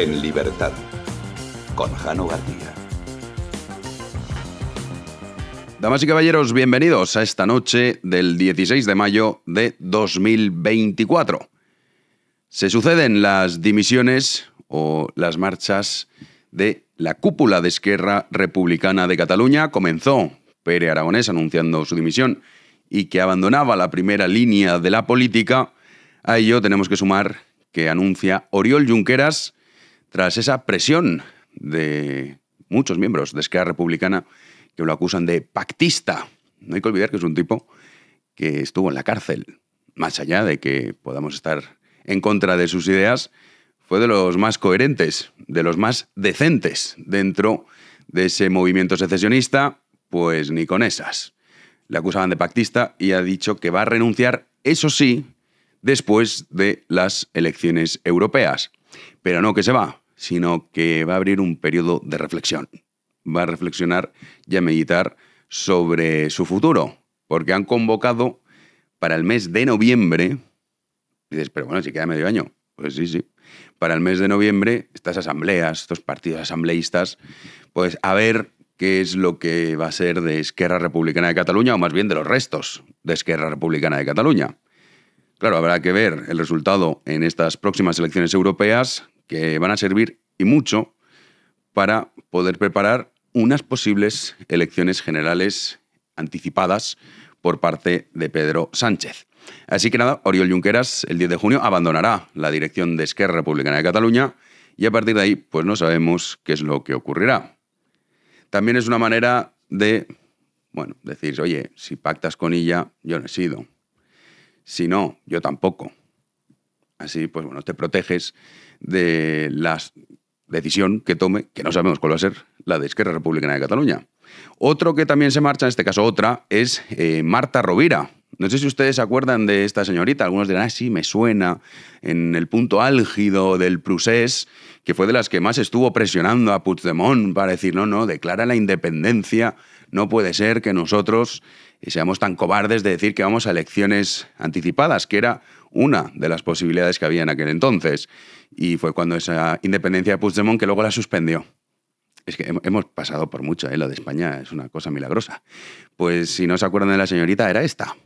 En libertad, con Jano García. Damas y caballeros, bienvenidos a esta noche del 16 de mayo de 2024. Se suceden las dimisiones o las marchas de la cúpula de Esquerra Republicana de Cataluña. Comenzó Pere Aragonés anunciando su dimisión y que abandonaba la primera línea de la política. A ello tenemos que sumar que anuncia Oriol Junqueras tras esa presión de muchos miembros de Esquerra Republicana que lo acusan de pactista, no hay que olvidar que es un tipo que estuvo en la cárcel. Más allá de que podamos estar en contra de sus ideas, fue de los más coherentes, de los más decentes dentro de ese movimiento secesionista, pues ni con esas. Le acusaban de pactista y ha dicho que va a renunciar, eso sí, después de las elecciones europeas. Pero no que se va, sino que va a abrir un periodo de reflexión. Va a reflexionar y a meditar sobre su futuro, porque han convocado para el mes de noviembre, dices, pero bueno, si queda medio año, pues sí, sí, para el mes de noviembre, estas asambleas, estos partidos asambleístas, pues a ver qué es lo que va a ser de Esquerra Republicana de Cataluña, o más bien de los restos de Esquerra Republicana de Cataluña. Claro, habrá que ver el resultado en estas próximas elecciones europeas que van a servir y mucho para poder preparar unas posibles elecciones generales anticipadas por parte de Pedro Sánchez. Así que nada, Oriol Junqueras el 10 de junio abandonará la dirección de Esquerra Republicana de Cataluña y a partir de ahí pues no sabemos qué es lo que ocurrirá. También es una manera de, bueno, decir, oye, si pactas con ella, yo no he sido. Si no, yo tampoco. Así, pues bueno, te proteges de la decisión que tome, que no sabemos cuál va a ser, la de Esquerra Republicana de Cataluña. Otro que también se marcha, en este caso otra, es eh, Marta Rovira. No sé si ustedes se acuerdan de esta señorita. Algunos dirán, ah, sí, me suena. En el punto álgido del Prusés, que fue de las que más estuvo presionando a Puigdemont para decir, no, no, declara la independencia. No puede ser que nosotros y seamos tan cobardes de decir que vamos a elecciones anticipadas, que era una de las posibilidades que había en aquel entonces. Y fue cuando esa independencia de Puigdemont que luego la suspendió. Es que hemos pasado por mucho, ¿eh? lo de España es una cosa milagrosa. Pues si no se acuerdan de la señorita, era esta.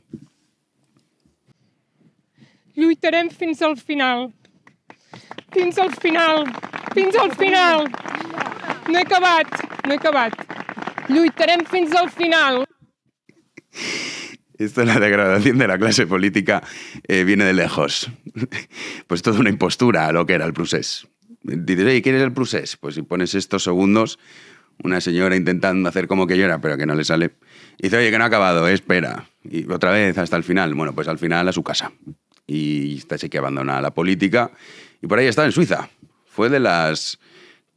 Lluitarem fins al final. Fins al final. Fins al final. No he no he acabat. fins al final. Esto de la degradación de la clase política eh, viene de lejos. Pues toda una impostura a lo que era el Prusés. Dices, ¿y ¿quién es el Prusés? Pues si pones estos segundos, una señora intentando hacer como que llora, pero que no le sale. Y dice, oye, que no ha acabado, eh, espera. Y otra vez, hasta el final. Bueno, pues al final a su casa. Y está así que abandona la política. Y por ahí estaba en Suiza. Fue de las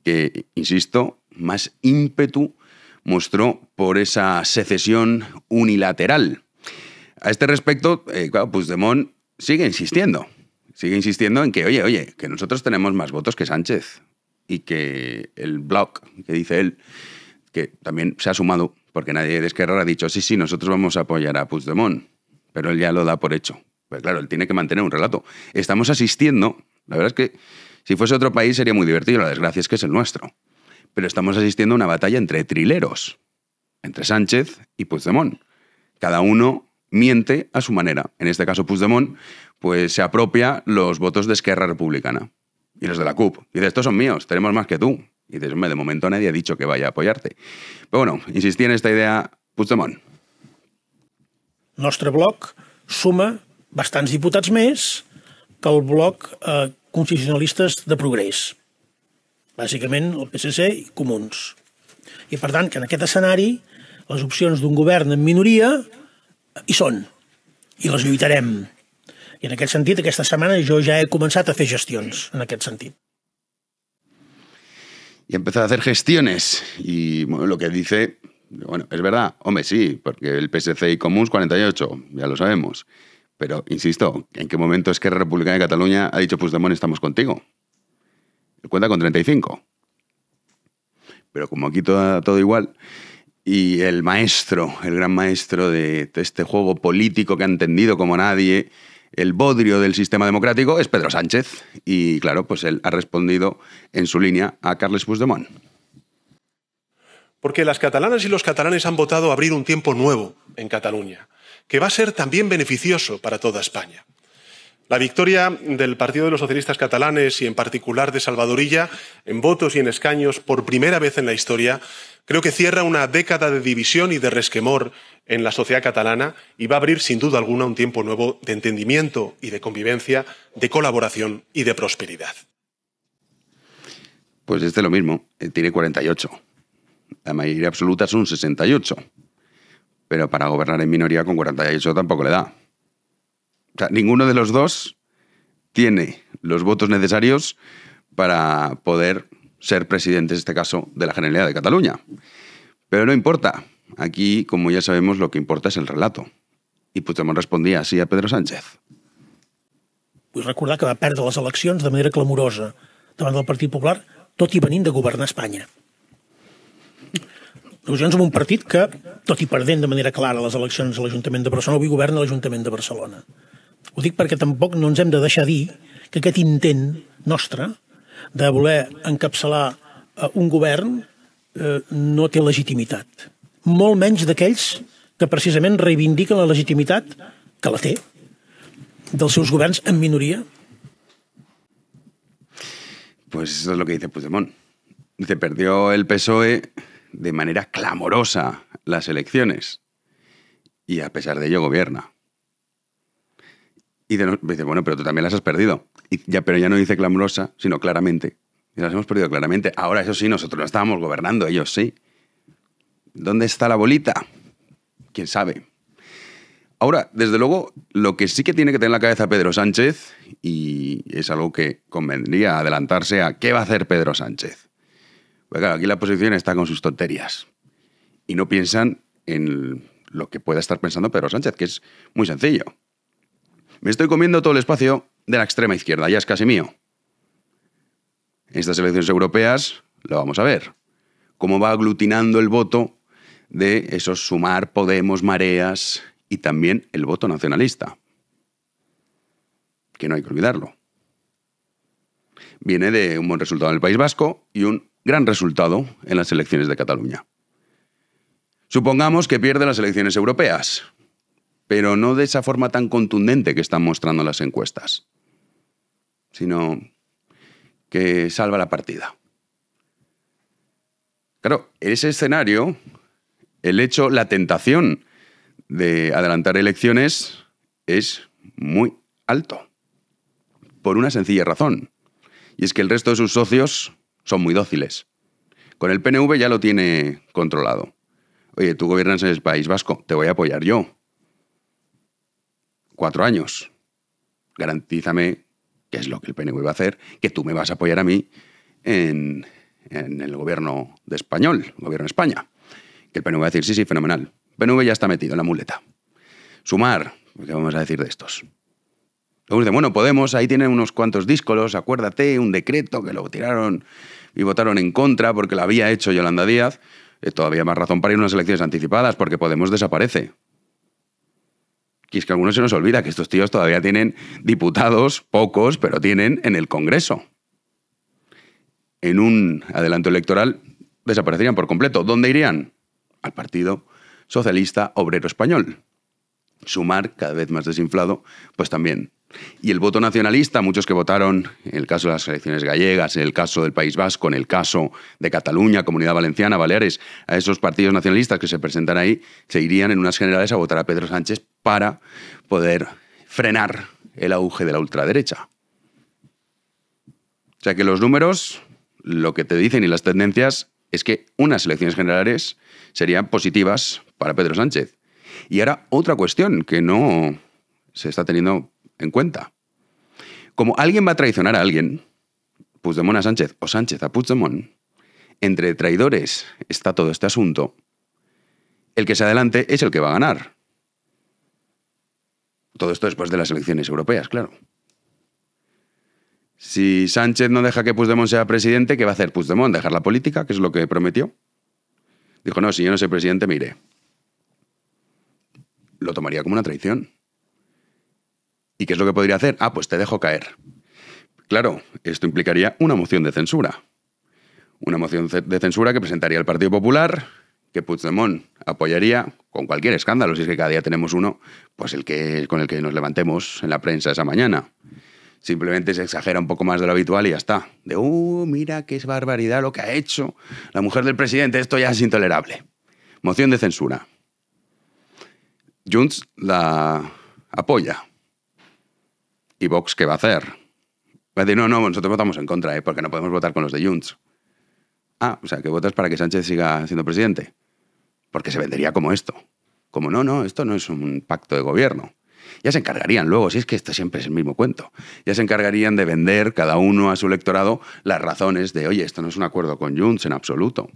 que, insisto, más ímpetu mostró por esa secesión unilateral. A este respecto, eh, Puigdemont sigue insistiendo, sigue insistiendo en que, oye, oye, que nosotros tenemos más votos que Sánchez y que el blog que dice él, que también se ha sumado, porque nadie de Esquerra ha dicho, sí, sí, nosotros vamos a apoyar a Puigdemont, pero él ya lo da por hecho. Pues claro, él tiene que mantener un relato. Estamos asistiendo, la verdad es que si fuese otro país sería muy divertido, la desgracia es que es el nuestro pero estamos asistiendo a una batalla entre trileros, entre Sánchez y Puigdemont. Cada uno miente a su manera. En este caso, Puigdemont pues, se apropia los votos de Esquerra Republicana y los de la CUP. Y dice, estos son míos, tenemos más que tú. Y dices, hombre, de momento nadie ha dicho que vaya a apoyarte. Pero bueno, insistí en esta idea Puigdemont. Nuestro bloc suma bastantes diputats més que el bloc eh, constitucionalistes de progrés. bàsicament el PSC i Comuns. I per tant, que en aquest escenari les opcions d'un govern en minoria hi són i les lluitarem. I en aquest sentit, aquesta setmana jo ja he començat a fer gestions en aquest sentit. Y empezó a hacer gestiones y bueno, lo que dice, bueno, es verdad, hombre, sí, porque el PSC y Comuns 48, ya lo sabemos. Pero, insisto, ¿en qué momento es que República de Cataluña ha dicho, Puigdemont, estamos contigo? cuenta con 35. Pero como aquí todo, igual, y el maestro, el gran maestro de este juego político que ha entendido como nadie el bodrio del sistema democrático, es Pedro Sánchez. Y claro, pues él ha respondido en su línea a Carles Puigdemont. Porque las catalanas y los catalanes han votado abrir un tiempo nuevo en Cataluña, que va a ser también beneficioso para toda España. La victoria del Partido de los Socialistas Catalanes y en particular de Salvadorilla en votos y en escaños por primera vez en la historia creo que cierra una década de división y de resquemor en la sociedad catalana y va a abrir sin duda alguna un tiempo nuevo de entendimiento y de convivencia, de colaboración y de prosperidad. Pues este lo mismo, eh, tiene 48. La mayoría absoluta son 68. Pero para gobernar en minoría con 48 tampoco le da. O sea, ninguno de los dos tiene los votos necesarios para poder ser presidente, en este caso, de la Generalidad de Cataluña. Pero no importa. Aquí, como ya sabemos, lo que importa es el relato. I Puigdemont respondia així a Pedro Sánchez. Vull recordar que va perdre les eleccions de manera clamorosa davant del Partit Popular, tot i venint de governar Espanya. Eleccions amb un partit que, tot i perdent de manera clara les eleccions a l'Ajuntament de Barcelona, avui governa l'Ajuntament de Barcelona. Ho dic perquè tampoc no ens hem de deixar dir que aquest intent nostre de voler encapçalar eh, un govern eh, no té legitimitat. Molt menys d'aquells que precisament reivindiquen la legitimitat que la té dels seus governs en minoria. Pues eso es lo que dice Puigdemont. Dice, perdió el PSOE de manera clamorosa las elecciones y a pesar de ello gobierna. Y dice, bueno, pero tú también las has perdido. Y ya, pero ya no dice clamorosa, sino claramente. Y las hemos perdido claramente. Ahora, eso sí, nosotros no estábamos gobernando, ellos sí. ¿Dónde está la bolita? ¿Quién sabe? Ahora, desde luego, lo que sí que tiene que tener en la cabeza Pedro Sánchez, y es algo que convendría adelantarse a qué va a hacer Pedro Sánchez. Porque claro, aquí la oposición está con sus tonterías. Y no piensan en lo que pueda estar pensando Pedro Sánchez, que es muy sencillo. Me estoy comiendo todo el espacio de la extrema izquierda, ya es casi mío. En estas elecciones europeas lo vamos a ver. Cómo va aglutinando el voto de esos sumar Podemos, Mareas y también el voto nacionalista. Que no hay que olvidarlo. Viene de un buen resultado en el País Vasco y un gran resultado en las elecciones de Cataluña. Supongamos que pierde las elecciones europeas pero no de esa forma tan contundente que están mostrando las encuestas, sino que salva la partida. Claro, en ese escenario, el hecho, la tentación de adelantar elecciones es muy alto, por una sencilla razón, y es que el resto de sus socios son muy dóciles. Con el PNV ya lo tiene controlado. Oye, tú gobiernas en el País Vasco, te voy a apoyar yo cuatro años. Garantízame, que es lo que el PNV va a hacer, que tú me vas a apoyar a mí en, el gobierno de español, gobierno de España. Que el PNV va a decir, sí, sí, fenomenal. El PNV ya está metido en la muleta. Sumar, pues, ¿qué vamos a decir de estos? Luego dice, bueno, Podemos, ahí tienen unos cuantos díscolos, acuérdate, un decreto que lo tiraron y votaron en contra porque lo había hecho Yolanda Díaz. Eh, todavía más razón para ir a unas elecciones anticipadas porque Podemos desaparece. Y es que a algunos se nos olvida que estos tíos todavía tienen diputados, pocos, pero tienen en el Congreso. En un adelanto electoral desaparecerían por completo. ¿Dónde irían? Al Partido Socialista Obrero Español. Sumar, cada vez más desinflado, pues también y el voto nacionalista, muchos que votaron, en el caso de las elecciones gallegas, en el caso del País Vasco, en el caso de Cataluña, Comunidad Valenciana, Baleares, a esos partidos nacionalistas que se presentan ahí, se irían en unas generales a votar a Pedro Sánchez para poder frenar el auge de la ultraderecha. O sea que los números, lo que te dicen y las tendencias es que unas elecciones generales serían positivas para Pedro Sánchez. Y ahora otra cuestión que no se está teniendo en cuenta. Como alguien va a traicionar a alguien, Puigdemont a Sánchez o Sánchez a Puigdemont, entre traidores está todo este asunto, el que se adelante es el que va a ganar. Todo esto después de las elecciones europeas, claro. Si Sánchez no deja que Puigdemont sea presidente, ¿qué va a hacer Puigdemont? ¿Dejar la política, que es lo que prometió? Dijo, no, si yo no soy presidente, me iré. Lo tomaría como una traición. ¿Y qué es lo que podría hacer? Ah, pues te dejo caer. Claro, esto implicaría una moción de censura. Una moción de censura que presentaría el Partido Popular, que Puigdemont apoyaría con cualquier escándalo, si es que cada día tenemos uno, pues el que, con el que nos levantemos en la prensa esa mañana. Simplemente se exagera un poco más de lo habitual y ya está. De, uh, mira qué barbaridad lo que ha hecho la mujer del presidente, esto ya es intolerable. Moción de censura. Junts la apoya, ¿Y Vox qué va a hacer? Va a decir, no, no, nosotros votamos en contra, ¿eh? porque no podemos votar con los de Junts. Ah, o sea, que votas para que Sánchez siga siendo presidente. Porque se vendería como esto. Como, no, no, esto no es un pacto de gobierno. Ya se encargarían luego, si es que esto siempre es el mismo cuento. Ya se encargarían de vender cada uno a su electorado las razones de, oye, esto no es un acuerdo con Junts en absoluto.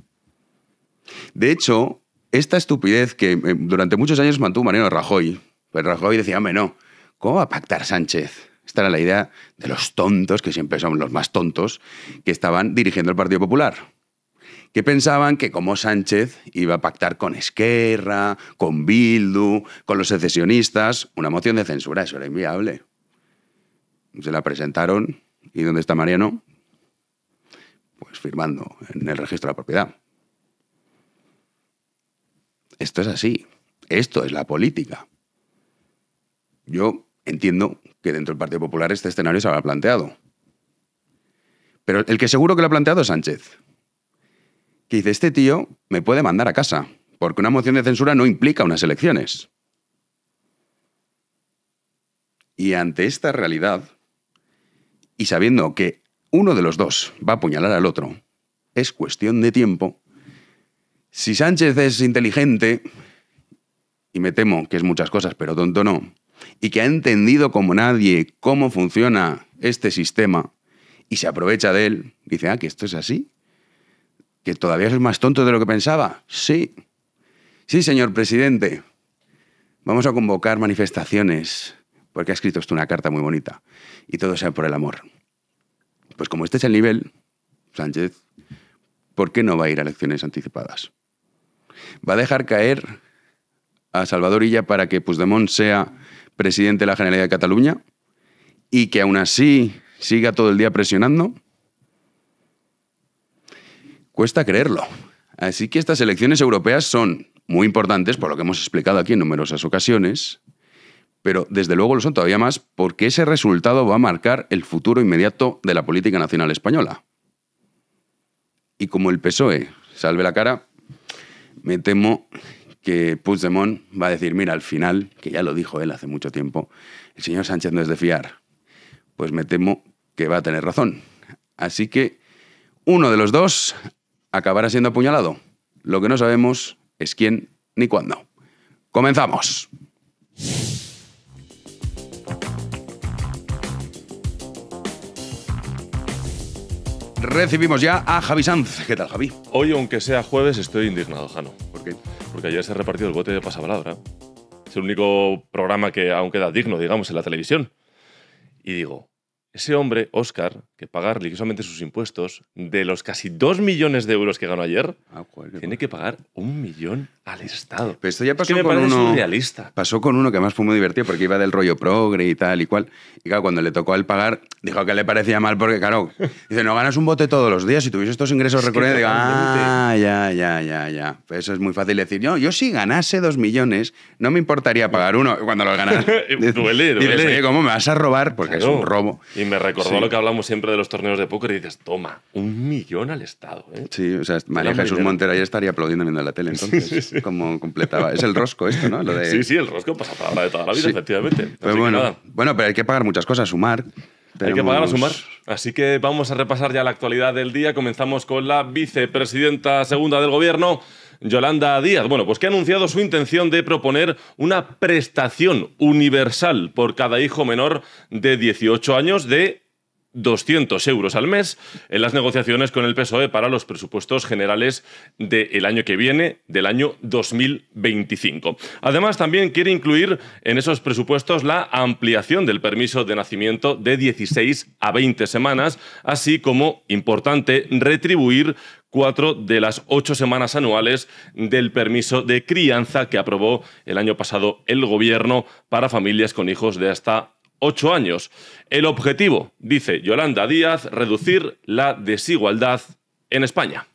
De hecho, esta estupidez que eh, durante muchos años mantuvo Mariano Rajoy, pero pues Rajoy decía, hombre, no, ¿cómo va a pactar Sánchez? Esta era la idea de los tontos, que siempre son los más tontos, que estaban dirigiendo el Partido Popular que pensaban que como Sánchez iba a pactar con Esquerra, con Bildu, con los secesionistas, una moción de censura, eso era inviable. Se la presentaron, ¿y dónde está Mariano? Pues firmando en el registro de la propiedad. Esto es así, esto es la política. Yo Entiendo que dentro del Partido Popular este escenario se ha planteado. Pero el que seguro que lo ha planteado es Sánchez. Que dice, este tío me puede mandar a casa, porque una moción de censura no implica unas elecciones. Y ante esta realidad, y sabiendo que uno de los dos va a apuñalar al otro, es cuestión de tiempo. Si Sánchez es inteligente, y me temo que es muchas cosas, pero tonto no, y que ha entendido como nadie cómo funciona este sistema y se aprovecha de él, dice, ah, que esto es así, que todavía es más tonto de lo que pensaba. Sí, sí, señor presidente, vamos a convocar manifestaciones, porque ha escrito usted una carta muy bonita, y todo sea por el amor. Pues como este es el nivel, Sánchez, ¿por qué no va a ir a elecciones anticipadas? Va a dejar caer a Salvador Illa para que Puigdemont sea presidente de la Generalidad de Cataluña y que aún así siga todo el día presionando, cuesta creerlo. Así que estas elecciones europeas son muy importantes, por lo que hemos explicado aquí en numerosas ocasiones, pero desde luego lo son todavía más porque ese resultado va a marcar el futuro inmediato de la política nacional española. Y como el PSOE salve la cara, me temo que Puigdemont va a decir, mira, al final, que ya lo dijo él hace mucho tiempo, el señor Sánchez no es de fiar. Pues me temo que va a tener razón. Así que uno de los dos acabará siendo apuñalado. Lo que no sabemos es quién ni cuándo. ¡Comenzamos! recibimos ya a Javi Sanz. ¿Qué tal, Javi? Hoy, aunque sea jueves, estoy indignado, Jano. ¿Por Porque ayer se ha repartido el bote de pasapalabra. Es el único programa que aún queda digno, digamos, en la televisión. Y digo, ese hombre, Oscar, que paga religiosamente sus impuestos, de los casi 2 millones de euros que ganó ayer, ah, tiene que pagar un millón al Estado. Pero esto ya pasó con uno. Pasó con uno que además fue muy divertido porque iba del rollo progre y tal y cual. Y claro, cuando le tocó al pagar, dijo que le parecía mal porque, claro, dice, no ganas un bote todos los días. Si tuviese estos ingresos recurrentes, digo, ah, ya, ya, ya, ya. Pues eso es muy fácil decir, no, yo si ganase 2 millones, no me importaría pagar uno cuando lo ganas. Y le decía, ¿cómo me vas a robar? Porque es un robo. Y me recordó lo que hablamos siempre de los torneos de póker y dices, toma, un millón al Estado. ¿eh? Sí, o sea, María Jesús Montero ya estaría aplaudiendo viendo la tele entonces, como completaba. Es el rosco esto, ¿no? Sí, sí, el rosco pasa la de toda la vida, efectivamente. Pero pues bueno, bueno, pero hay que pagar muchas cosas, sumar. Hay que pagar a sumar. Así que vamos a repasar ya la actualidad del día. Comenzamos con la vicepresidenta segunda del gobierno, Yolanda Díaz. Bueno, pues que ha anunciado su intención de proponer una prestación universal por cada hijo menor de 18 años de 200 euros al mes en las negociaciones con el PSOE para los presupuestos generales del año que viene, del año 2025. Además, también quiere incluir en esos presupuestos la ampliación del permiso de nacimiento de 16 a 20 semanas, así como, importante, retribuir cuatro de las ocho semanas anuales del permiso de crianza que aprobó el año pasado el gobierno para familias con hijos de hasta ocho años. El objetivo, dice Yolanda Díaz, reducir la desigualdad en España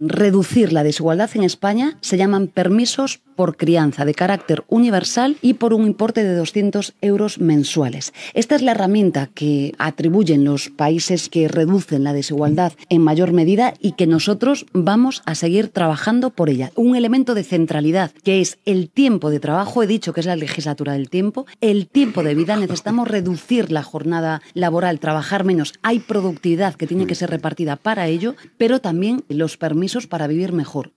reducir la desigualdad en España se llaman permisos por crianza de carácter universal y por un importe de 200 euros mensuales. Esta es la herramienta que atribuyen los países que reducen la desigualdad en mayor medida y que nosotros vamos a seguir trabajando por ella. Un elemento de centralidad que es el tiempo de trabajo, he dicho que es la legislatura del tiempo, el tiempo de vida, necesitamos reducir la jornada laboral, trabajar menos, hay productividad que tiene que ser repartida para ello, pero también los permisos para vivir mejor.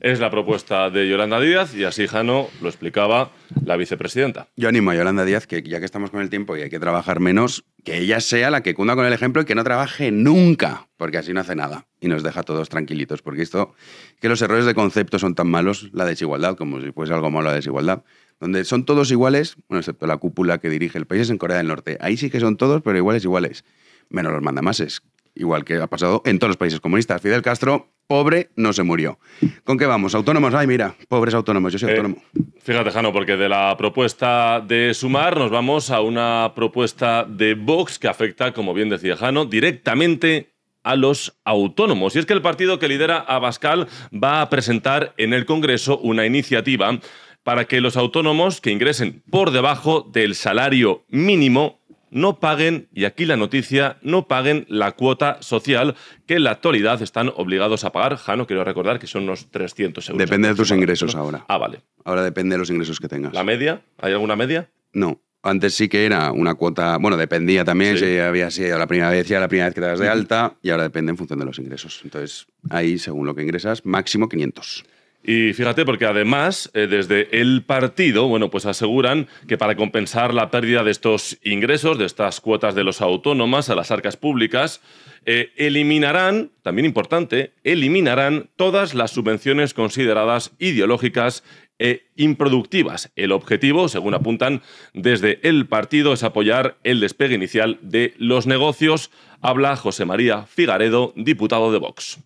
Es la propuesta de Yolanda Díaz y así Jano lo explicaba la vicepresidenta. Yo animo a Yolanda Díaz que ya que estamos con el tiempo y hay que trabajar menos, que ella sea la que cunda con el ejemplo y que no trabaje nunca, porque así no hace nada y nos deja todos tranquilitos, porque esto, que los errores de concepto son tan malos, la desigualdad, como si fuese algo malo la desigualdad, donde son todos iguales, bueno, excepto la cúpula que dirige el país es en Corea del Norte, ahí sí que son todos, pero iguales, iguales, menos los mandamases, igual que ha pasado en todos los países comunistas. Fidel Castro Pobre no se murió. ¿Con qué vamos? ¿Autónomos? Ay, mira, pobres autónomos, yo soy eh, autónomo. Fíjate, Jano, porque de la propuesta de Sumar nos vamos a una propuesta de Vox que afecta, como bien decía Jano, directamente a los autónomos. Y es que el partido que lidera a Bascal va a presentar en el Congreso una iniciativa para que los autónomos que ingresen por debajo del salario mínimo no paguen, y aquí la noticia, no paguen la cuota social que en la actualidad están obligados a pagar. Jano, quiero recordar que son unos 300 euros. Depende de tus ingresos ahora. Ah, vale. Ahora depende de los ingresos que tengas. ¿La media? ¿Hay alguna media? No. Antes sí que era una cuota, bueno, dependía también si había sido la primera vez, la primera vez que te das de alta, y ahora depende en función de los ingresos. Entonces, ahí, según lo que ingresas, máximo 500. Y fíjate, porque además, eh, desde el partido, bueno, pues aseguran que para compensar la pérdida de estos ingresos, de estas cuotas de los autónomas a las arcas públicas, eh, eliminarán, también importante, eliminarán todas las subvenciones consideradas ideológicas e improductivas. El objetivo, según apuntan desde el partido, es apoyar el despegue inicial de los negocios. Habla José María Figaredo, diputado de Vox.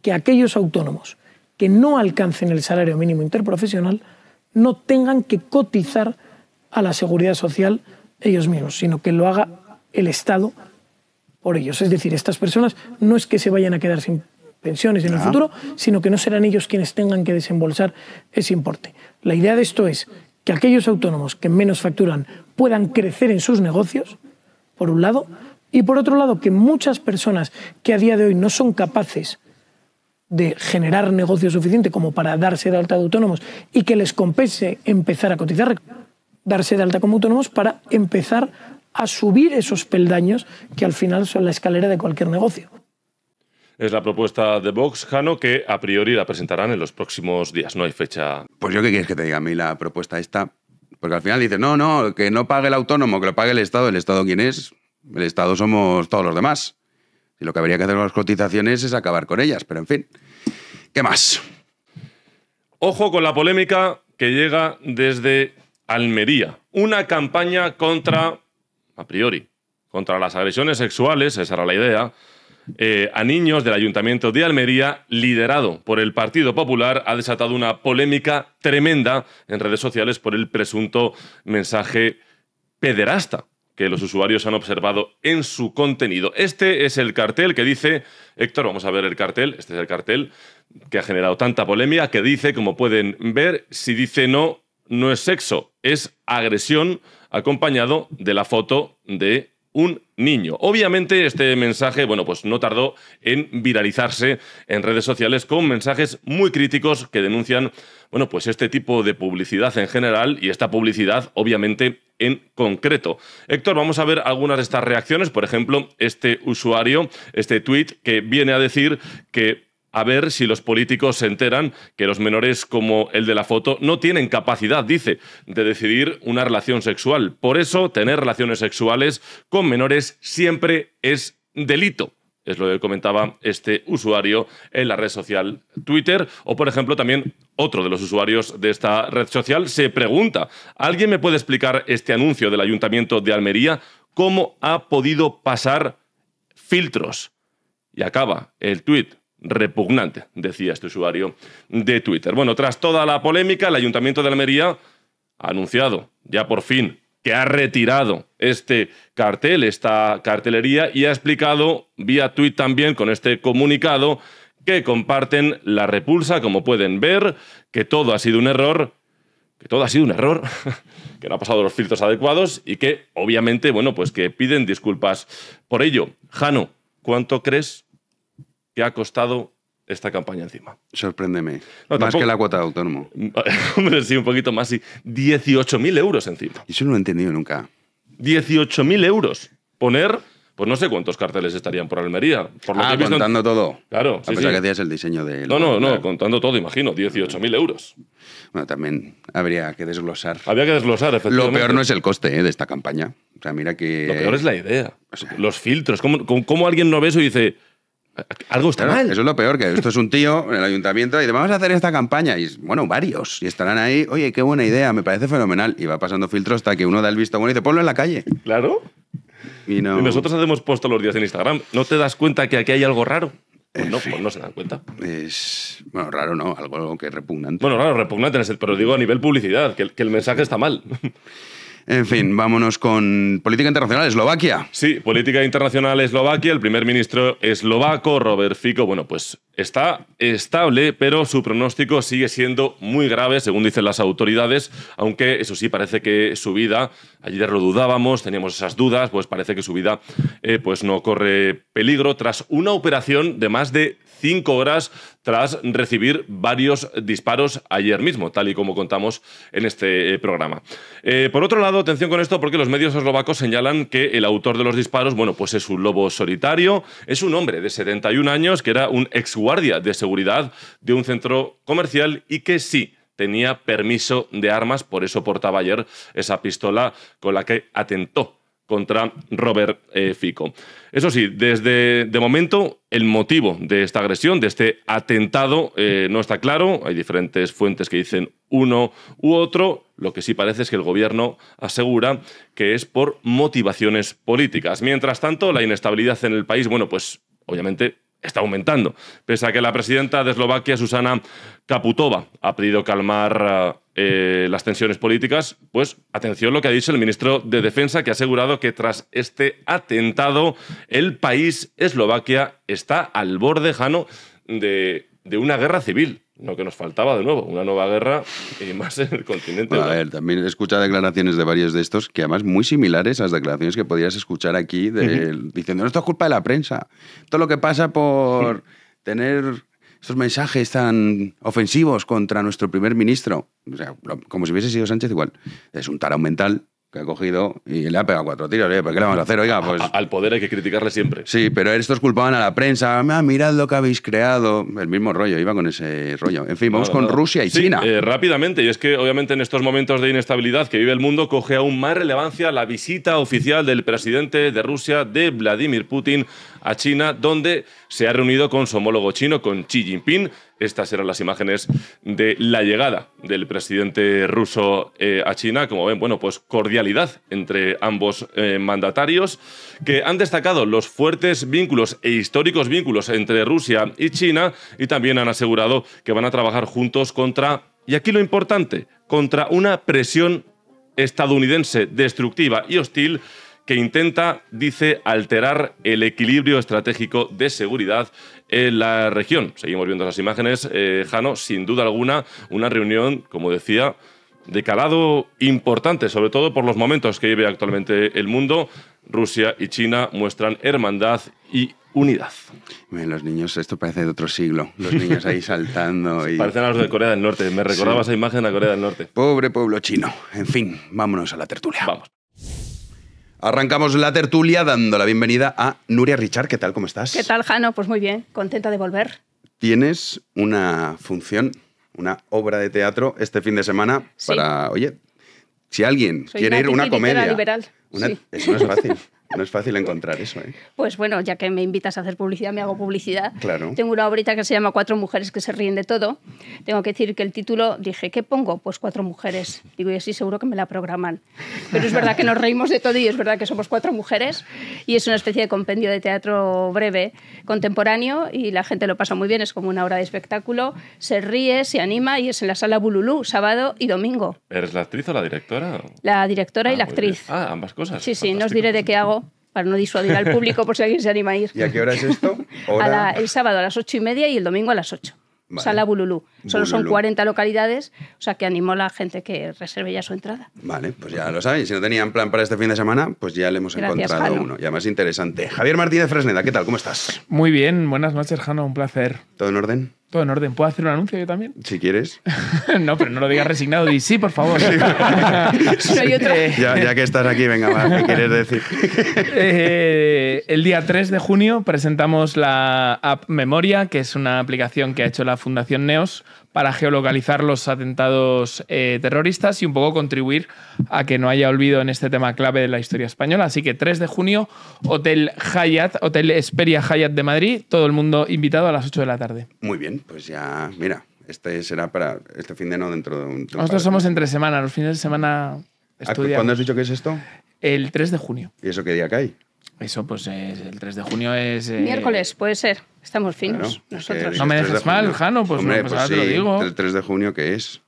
Que aquellos autónomos que no alcancen el salario mínimo interprofesional no tengan que cotizar a la seguridad social ellos mismos, sino que lo haga el Estado por ellos. Es decir, estas personas no es que se vayan a quedar sin pensiones en el futuro, sino que no serán ellos quienes tengan que desembolsar ese importe. La idea de esto es que aquellos autónomos que menos facturan puedan crecer en sus negocios, por un lado, y por otro lado, que muchas personas que a día de hoy no son capaces de generar negocio suficiente como para darse de alta de autónomos y que les compense empezar a cotizar, darse de alta como autónomos para empezar a subir esos peldaños que al final son la escalera de cualquier negocio. Es la propuesta de Vox, Jano, que a priori la presentarán en los próximos días. No hay fecha. Pues yo qué quieres que te diga a mí la propuesta esta. Porque al final dices, no, no, que no pague el autónomo, que lo pague el Estado. ¿El Estado quién es? El Estado somos todos los demás. Y lo que habría que hacer con las cotizaciones es acabar con ellas, pero en fin. ¿Qué más? Ojo con la polémica que llega desde Almería. Una campaña contra, a priori, contra las agresiones sexuales, esa era la idea, eh, a niños del Ayuntamiento de Almería, liderado por el Partido Popular, ha desatado una polémica tremenda en redes sociales por el presunto mensaje pederasta que los usuarios han observado en su contenido. Este es el cartel que dice, Héctor, vamos a ver el cartel, este es el cartel que ha generado tanta polémica, que dice, como pueden ver, si dice no, no es sexo, es agresión acompañado de la foto de un niño. Obviamente este mensaje, bueno, pues no tardó en viralizarse en redes sociales con mensajes muy críticos que denuncian, bueno, pues este tipo de publicidad en general y esta publicidad obviamente en concreto. Héctor, vamos a ver algunas de estas reacciones, por ejemplo, este usuario, este tweet que viene a decir que a ver si los políticos se enteran que los menores como el de la foto no tienen capacidad, dice, de decidir una relación sexual. Por eso, tener relaciones sexuales con menores siempre es delito. Es lo que comentaba este usuario en la red social Twitter. O, por ejemplo, también otro de los usuarios de esta red social se pregunta, ¿alguien me puede explicar este anuncio del Ayuntamiento de Almería? ¿Cómo ha podido pasar filtros? Y acaba el tuit repugnante, decía este usuario de Twitter. Bueno, tras toda la polémica, el Ayuntamiento de Almería ha anunciado ya por fin que ha retirado este cartel, esta cartelería, y ha explicado vía tweet también con este comunicado que comparten la repulsa, como pueden ver, que todo ha sido un error, que todo ha sido un error, que no ha pasado los filtros adecuados y que obviamente, bueno, pues que piden disculpas por ello. Jano, ¿cuánto crees que ha costado esta campaña encima. Sorpréndeme. más que la cuota de autónomo. Hombre, sí, un poquito más, sí. 18.000 euros encima. Eso no lo he entendido nunca. 18.000 euros. Poner, pues no sé cuántos carteles estarían por Almería. ah, contando todo. Claro. A sí, pesar que hacías el diseño de... No, no, no, contando todo, imagino. 18.000 euros. Bueno, también habría que desglosar. Habría que desglosar, efectivamente. Lo peor no es el coste eh, de esta campaña. O sea, mira que... Lo peor es la idea. Los filtros. ¿Cómo, ¿Cómo alguien no ve eso y dice... Algo está mal. Eso es lo peor, que esto es un tío en el ayuntamiento y dice, vamos a hacer esta campaña. Y bueno, varios. Y estarán ahí, oye, qué buena idea, me parece fenomenal. Y va pasando filtro hasta que uno da el visto bueno y dice, ponlo en la calle. Claro. Y, no... nosotros hacemos puesto los días en Instagram. ¿No te das cuenta que aquí hay algo raro? Pues no, pues no se dan cuenta. Es, bueno, raro no, algo que es repugnante. Bueno, raro, repugnante, pero digo a nivel publicidad, que el mensaje está mal. En fin, vámonos con política internacional, Eslovaquia. Sí, política internacional, Eslovaquia. El primer ministro eslovaco, Robert Fico, bueno, pues está estable, pero su pronóstico sigue siendo muy grave, según dicen las autoridades, aunque eso sí, parece que su vida, ayer lo dudábamos, teníamos esas dudas, pues parece que su vida eh, pues no corre peligro tras una operación de más de cinco horas tras recibir varios disparos ayer mismo, tal y como contamos en este eh, programa. Eh, por otro lado, atención con esto porque los medios eslovacos señalan que el autor de los disparos, bueno, pues es un lobo solitario, es un hombre de 71 años que era un ex guardia de seguridad de un centro comercial y que sí tenía permiso de armas, por eso portaba ayer esa pistola con la que atentó contra Robert eh, Fico. Eso sí, desde de momento el motivo de esta agresión, de este atentado, eh, no está claro. Hay diferentes fuentes que dicen uno u otro. Lo que sí parece es que el gobierno asegura que es por motivaciones políticas. Mientras tanto, la inestabilidad en el país, bueno, pues obviamente está aumentando, pese a que la presidenta de Eslovaquia, Susana Kaputova, ha pedido calmar eh, eh, las tensiones políticas, pues atención lo que ha dicho el ministro de Defensa, que ha asegurado que tras este atentado el país Eslovaquia está al borde de una guerra civil lo que nos faltaba de nuevo, una nueva guerra y más en el continente. a ver, también escuchado declaraciones de varios de estos que además muy similares a las declaraciones que podrías escuchar aquí diciendo, esto es culpa de la prensa, todo lo que pasa por tener estos mensajes tan ofensivos contra nuestro primer ministro, como si hubiese sido Sánchez igual, es un tarao mental que ha cogido y le ha pegado cuatro tiros. ¿eh? qué le vamos a hacer? Oiga, pues al poder hay que criticarle siempre. Sí, pero estos culpaban a la prensa. Ah, mirad lo que habéis creado. El mismo rollo, iba con ese rollo. En fin, vamos con Rusia y China. Eh, rápidamente, y es que obviamente en estos momentos de inestabilidad que vive el mundo, coge aún más relevancia la visita oficial del presidente de Rusia, de Vladimir Putin, a China, donde se ha reunido con su homólogo chino, con Xi Jinping, estas eran las imágenes de la llegada del presidente ruso eh, a China. Como ven, bueno, pues cordialidad entre ambos eh, mandatarios que han destacado los fuertes vínculos e históricos vínculos entre Rusia y China y también han asegurado que van a trabajar juntos contra, y aquí lo importante, contra una presión estadounidense destructiva y hostil que intenta, dice, alterar el equilibrio estratégico de seguridad en la región. Seguimos viendo esas imágenes, eh, Jano, sin duda alguna, una reunión, como decía, de calado importante, sobre todo por los momentos que vive actualmente el mundo. Rusia y China muestran hermandad y unidad. Los niños, esto parece de otro siglo. Los niños ahí saltando. y... Parecen a los de Corea del Norte. Me recordaba esa imagen a Corea del Norte. Pobre pueblo chino. En fin, vámonos a la tertulia. Vamos. Arrancamos la tertulia dando la bienvenida a Nuria Richard. ¿Qué tal? ¿Cómo estás? ¿Qué tal, Jano? Pues muy bien, contenta de volver. Tienes una función, una obra de teatro este fin de semana para, oye, si alguien quiere ir a una comedia... Liberal. Una, Eso no es fácil. No es fácil encontrar eso. ¿eh? Pues bueno, ya que me invitas a hacer publicidad, me hago publicidad. Claro. Tengo una obrita que se llama Cuatro mujeres que se ríen de todo. Tengo que decir que el título dije, ¿qué pongo? Pues cuatro mujeres. Digo, y así seguro que me la programan. Pero es verdad que nos reímos de todo y es verdad que somos cuatro mujeres y es una especie de compendio de teatro breve, contemporáneo y la gente lo pasa muy bien. Es como una hora de espectáculo. Se ríe, se anima y es en la sala Bululú, sábado y domingo. ¿Eres la actriz o la directora? La directora y ah, la actriz. Ah, ambas cosas. Sí, sí, diré de qué hago para no disuadir al público por si alguien se anima a ir. ¿Y a qué hora es esto? el sábado a las ocho y media y el domingo a las ocho. Sala Bululú. Solo son 40 localidades, o sea que animó a la gente que reserve ya su entrada. Vale, pues ya lo saben. Si no tenían plan para este fin de semana, pues ya le hemos encontrado uno. Ya más interesante. Javier Martínez Fresneda, ¿qué tal? ¿Cómo estás? Muy bien, buenas noches, Jano. Un placer. ¿Todo en orden? Todo en orden. ¿Puedo hacer un anuncio yo también? Si quieres. no, pero no lo digas resignado. Di sí, por favor. Eh, ya, que estás aquí, venga, ¿qué quieres decir? Eh, el día 3 de junio presentamos la app Memoria, que es una aplicación que ha hecho la Fundación NEOS para geolocalizar los atentados eh, terroristas y un poco contribuir a que no haya olvido en este tema clave de la historia española. Así que 3 de junio, Hotel Hayat, Hotel Esperia Hayat de Madrid, todo el mundo invitado a las 8 de la tarde. Muy bien, pues ya, mira, este será para este fin de no dentro de un... tiempo. Nosotros somos entre semana, los fines de semana ah, estudiamos. ¿Cuándo has dicho que es esto? El 3 de junio. ¿Y eso qué día cae? Eso, pues el 3 de junio es. Eh, Miércoles, puede ser. Estamos finos nosotros. No me dejes mal, Jano, pues, no, pues, pues ahora te lo digo. ¿El 3 de junio qué es?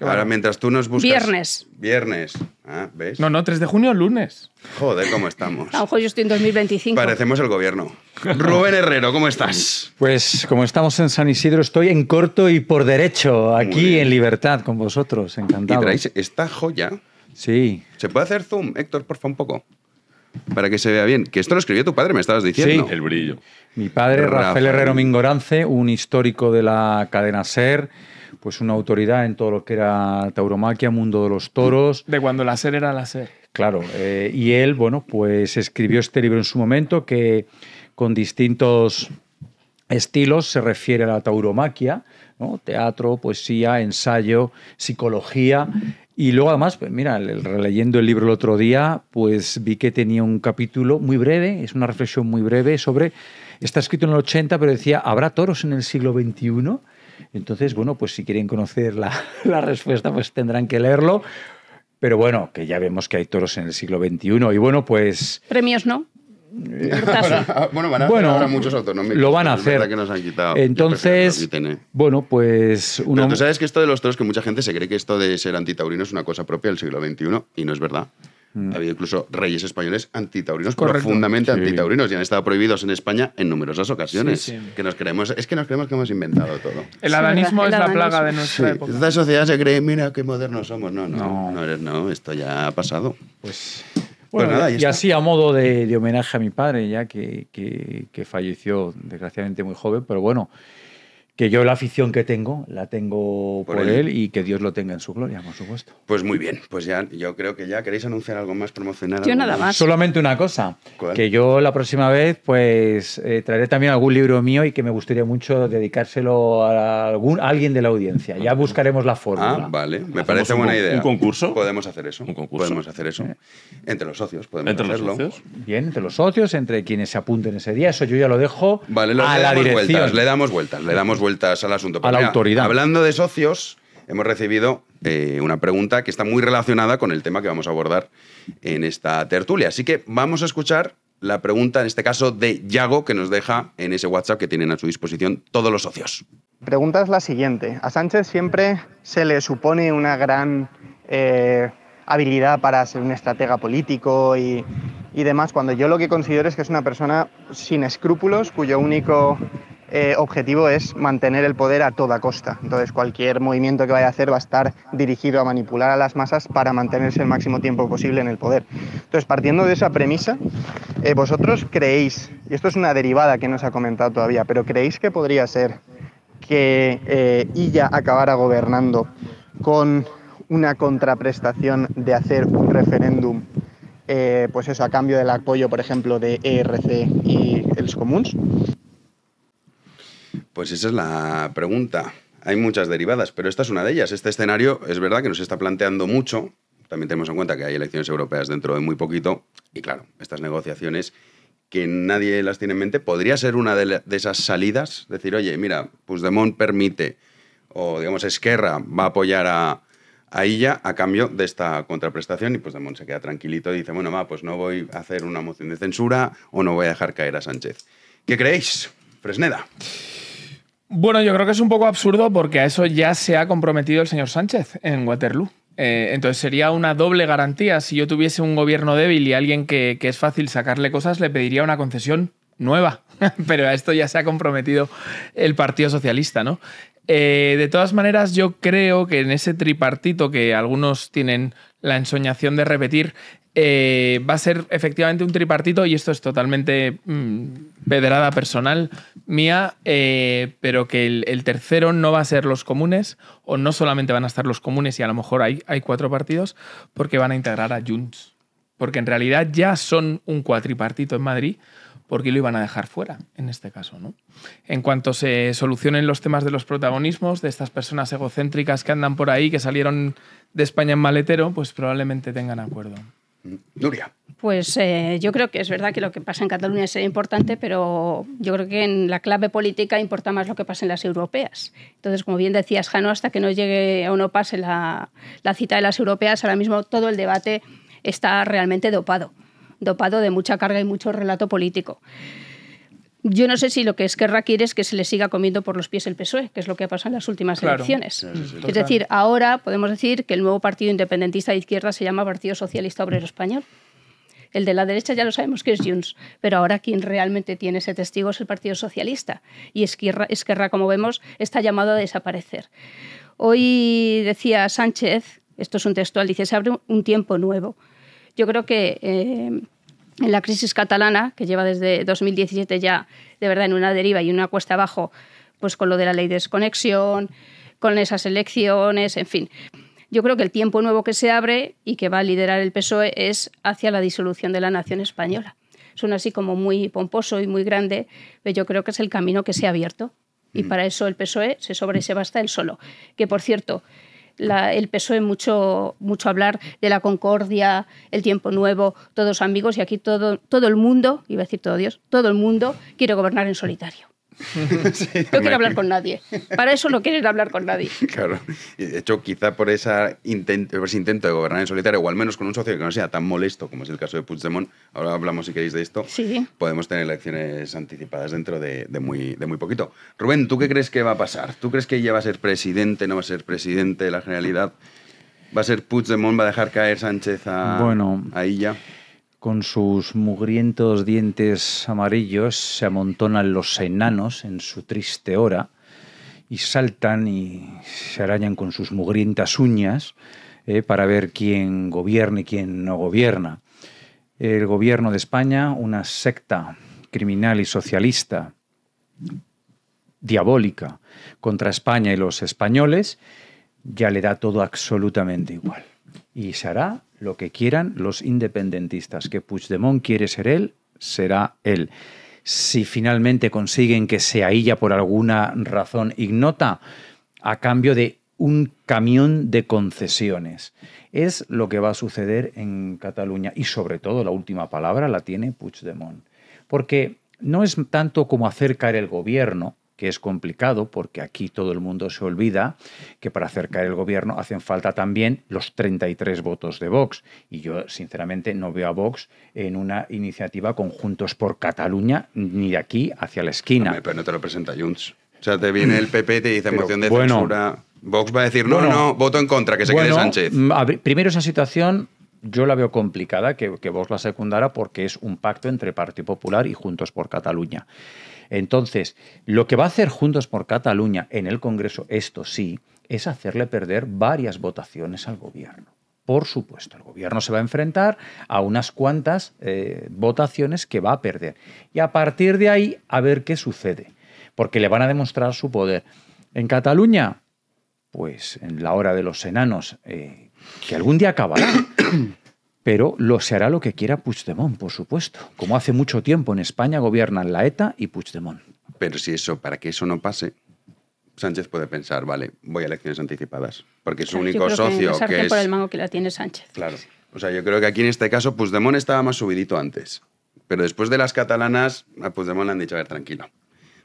ahora, mientras tú nos buscas. Viernes. Viernes. Ah, ¿ves? No, no, 3 de junio, lunes. Joder, ¿cómo estamos? A yo estoy en 2025. Parecemos el gobierno. Rubén Herrero, ¿cómo estás? Pues como estamos en San Isidro, estoy en corto y por derecho, aquí en libertad con vosotros, encantado. Y esta joya. Sí. ¿Se puede hacer zoom, Héctor, por favor, un poco? para que se vea bien. Que esto lo escribió tu padre, me estabas diciendo. Sí, el brillo. Mi padre, Rafael, ¿eh? Herrero Mingorance, un histórico de la cadena SER, pues una autoridad en todo lo que era tauromaquia, mundo de los toros. De cuando la SER era la SER. Claro, eh, y él, bueno, pues escribió este libro en su momento que con distintos estilos se refiere a la tauromaquia, ¿no? teatro, poesía, ensayo, psicología, y luego además, pues mira, releyendo el libro el otro día, pues vi que tenía un capítulo muy breve, es una reflexión muy breve sobre, está escrito en el 80, pero decía, ¿habrá toros en el siglo XXI? Entonces, bueno, pues si quieren conocer la, la respuesta, pues tendrán que leerlo. Pero bueno, que ya vemos que hay toros en el siglo XXI y bueno, pues... Premios no. Ah, bueno, van a bueno, hacer ahora muchos autonómicos. Lo van a hacer. Que nos han quitado. Entonces, ¿eh? bueno, pues... Uno... tú sabes que esto de los toros, que mucha gente se cree que esto de ser antitaurino es una cosa propia del siglo XXI, y no es verdad. Había mm. Ha habido incluso reyes españoles antitaurinos, profundamente antitaurinos, y han estado prohibidos en España en numerosas ocasiones. Que nos creemos, es que nos creemos que hemos inventado todo. El adanismo es la plaga de nuestra época. Esta sociedad se cree, mira qué modernos somos. No, no, no, no esto ya ha pasado. Pues... Pues y, así a modo de, homenaje a mi padre, ya que, que, que falleció desgraciadamente muy joven, pero bueno, que yo la afición que tengo la tengo por, él. y que Dios lo tenga en su gloria, por supuesto. Pues muy bien, pues ya yo creo que ya queréis anunciar algo más, promocional? Yo nada más. Solamente una cosa, que yo la próxima vez pues eh, traeré también algún libro mío y que me gustaría mucho dedicárselo a, algún, alguien de la audiencia. Ya ah, buscaremos la forma. Ah, vale, me parece buena idea. ¿Un concurso? Podemos hacer eso. Un concurso. Podemos hacer eso. Eh. Entre los socios podemos ¿Entre hacerlo. Los Bien, entre los socios, entre quienes se apunten ese día, eso yo ya lo dejo vale, a la dirección. le damos vueltas, le damos vueltas vueltas al asunto. Pues a la autoridad. Hablando de socios, hemos recibido eh, una pregunta que está muy relacionada con el tema que vamos a abordar en esta tertulia. Así que vamos a escuchar la pregunta, en este caso, de Yago, que nos deja en ese WhatsApp que tienen a su disposición todos los socios. Pregunta es la siguiente. A Sánchez siempre se le supone una gran eh, habilidad para ser un estratega político y, y demás, cuando yo lo que considero es que es una persona sin escrúpulos, cuyo único eh, objetivo es mantener el poder a toda costa. Entonces cualquier movimiento que vaya a hacer va a estar dirigido a manipular a las masas para mantenerse el máximo tiempo posible en el poder. Entonces partiendo de esa premisa, eh, vosotros creéis, y esto es una derivada que no se ha comentado todavía, pero creéis que podría ser que ella eh, Illa acabara gobernando con una contraprestación de hacer un referéndum pues a cambio del apoyo, por ejemplo, de ERC y los comuns. Pues esa es la pregunta. Hay muchas derivadas, pero esta es una de ellas. Este escenario es verdad que nos está planteando mucho. También tenemos en cuenta que hay elecciones europeas dentro de muy poquito. Y claro, estas negociaciones que nadie las tiene en mente, podría ser una de, esas salidas. Decir, oye, mira, Puigdemont permite, o digamos, Esquerra va a apoyar a, a ella a cambio de esta contraprestación y pues se queda tranquilito y dice, bueno, va, pues no voy a hacer una moción de censura o no voy a dejar caer a Sánchez. ¿Qué creéis? Fresneda. Bueno, yo creo que es un poco absurdo porque a eso ya se ha comprometido el señor Sánchez en Waterloo. Eh, entonces sería una doble garantía. Si yo tuviese un gobierno débil y alguien que, es fácil sacarle cosas, le pediría una concesión nueva. Pero a esto ya se ha comprometido el Partido Socialista, ¿no? Eh, de todas maneras, yo creo que en ese tripartito que algunos tienen la ensoñación de repetir, eh, va a ser efectivamente un tripartito y esto es totalmente mmm, personal mía, eh, pero que el, tercero no va a ser los comunes o no solamente van a estar los comunes y a lo mejor hay, hay cuatro partidos porque van a integrar a Junts. Porque en realidad ya son un cuatripartito en Madrid porque lo iban a dejar fuera en este caso. ¿no? En cuanto se solucionen los temas de los protagonismos, de estas personas egocéntricas que andan por ahí, que salieron de España en maletero, pues probablemente tengan acuerdo. Pues eh, yo creo que es verdad que lo que pasa en Cataluña es importante, pero yo creo que en la clave política importa más lo que pasa en las europeas. Entonces, como bien decías, Jano, hasta que no llegue a no pase la, la cita de las europeas, ahora mismo todo el debate está realmente dopado, dopado de mucha carga y mucho relato político. Yo no sé si lo que Esquerra quiere es que se le siga comiendo por los pies el PSOE, que es lo que ha pasado en las últimas elecciones. Es decir, ahora podemos decir que el nuevo partido independentista de izquierda se llama Partido Socialista Obrero Español. El de la derecha ya lo sabemos que es Junts, pero ahora quien realmente tiene ese testigo es el Partido Socialista. Y Esquerra, como vemos, está llamado a desaparecer. Hoy decía Sánchez, esto es un textual, dice, se abre un tiempo nuevo. Yo creo que... Eh, en la crisis catalana, que lleva desde 2017 ya de verdad en una deriva y una cuesta abajo, pues con lo de la ley de desconexión, con esas elecciones, en fin. Yo creo que el tiempo nuevo que se abre y que va a liderar el PSOE es hacia la disolución de la nación española. Suena así como muy pomposo y muy grande, pero yo creo que es el camino que se ha abierto. Y mm. para eso el PSOE se sobre y se basta él solo. Que por cierto, el PSOE mucho, mucho hablar de la concordia, el tiempo nuevo, todos amigos y aquí todo, todo el mundo, iba a decir todo Dios, todo el mundo quiere gobernar en solitario. no quiero hablar con nadie. Para eso no quieren hablar con nadie. Claro. De hecho, quizá por esa ese intento de gobernar en solitario, o al menos con un socio que no sea tan molesto como es el caso de Puigdemont, ahora hablamos si queréis de esto, sí. podemos tener elecciones anticipadas dentro de, muy, de muy poquito. Rubén, ¿tú qué crees que va a pasar? ¿Tú crees que ella va a ser presidente, no va a ser presidente de la Generalidad? ¿Va a ser Puigdemont, va a dejar caer Sánchez a, bueno, a ella? Con sus mugrientos dientes amarillos se amontonan los enanos en su triste hora y saltan y se arañan con sus mugrientas uñas eh, para ver quién gobierna y quién no gobierna. El gobierno de España, una secta criminal y socialista diabólica contra España y los españoles, ya le da todo absolutamente igual. Y se hará lo que quieran los independentistas, que Puigdemont quiere ser él, será él. Si finalmente consiguen que se ella por alguna razón ignota, a cambio de un camión de concesiones. Es lo que va a suceder en Cataluña y sobre todo la última palabra la tiene Puigdemont. Porque no es tanto como hacer caer el gobierno, que es complicado porque aquí todo el mundo se olvida que para acercar el gobierno hacen falta también los 33 votos de Vox. Y yo, sinceramente, no veo a Vox en una iniciativa conjuntos por Cataluña ni de aquí hacia la esquina. pero no te lo presenta Junts. O sea, te viene el PP, te dice moción de censura. Vox va a decir, no, no, voto en contra, que se quede Sánchez. Mm, primero, esa situación yo la veo complicada que, que Vox la secundara porque es un pacto entre Partido Popular y Juntos por Cataluña. Entonces, lo que va a hacer Juntos por Cataluña en el Congreso, esto sí, es hacerle perder varias votaciones al gobierno. Por supuesto, el gobierno se va a enfrentar a unas cuantas eh, votaciones que va a perder. Y a partir de ahí, a ver qué sucede, porque le van a demostrar su poder. En Cataluña, pues en la hora de los enanos, eh, que algún día acabará pero lo hará lo que quiera Puigdemont, por supuesto. Como hace mucho tiempo en España gobiernan la ETA y Puigdemont. Pero si eso, para que eso no pase, Sánchez puede pensar, vale, voy a elecciones anticipadas, porque es su único socio que, por el mango que la tiene Sánchez. Claro. O sea, yo creo que aquí en este caso Puigdemont estaba más subidito antes, pero después de las catalanas a Puigdemont le han dicho, a ver, tranquilo,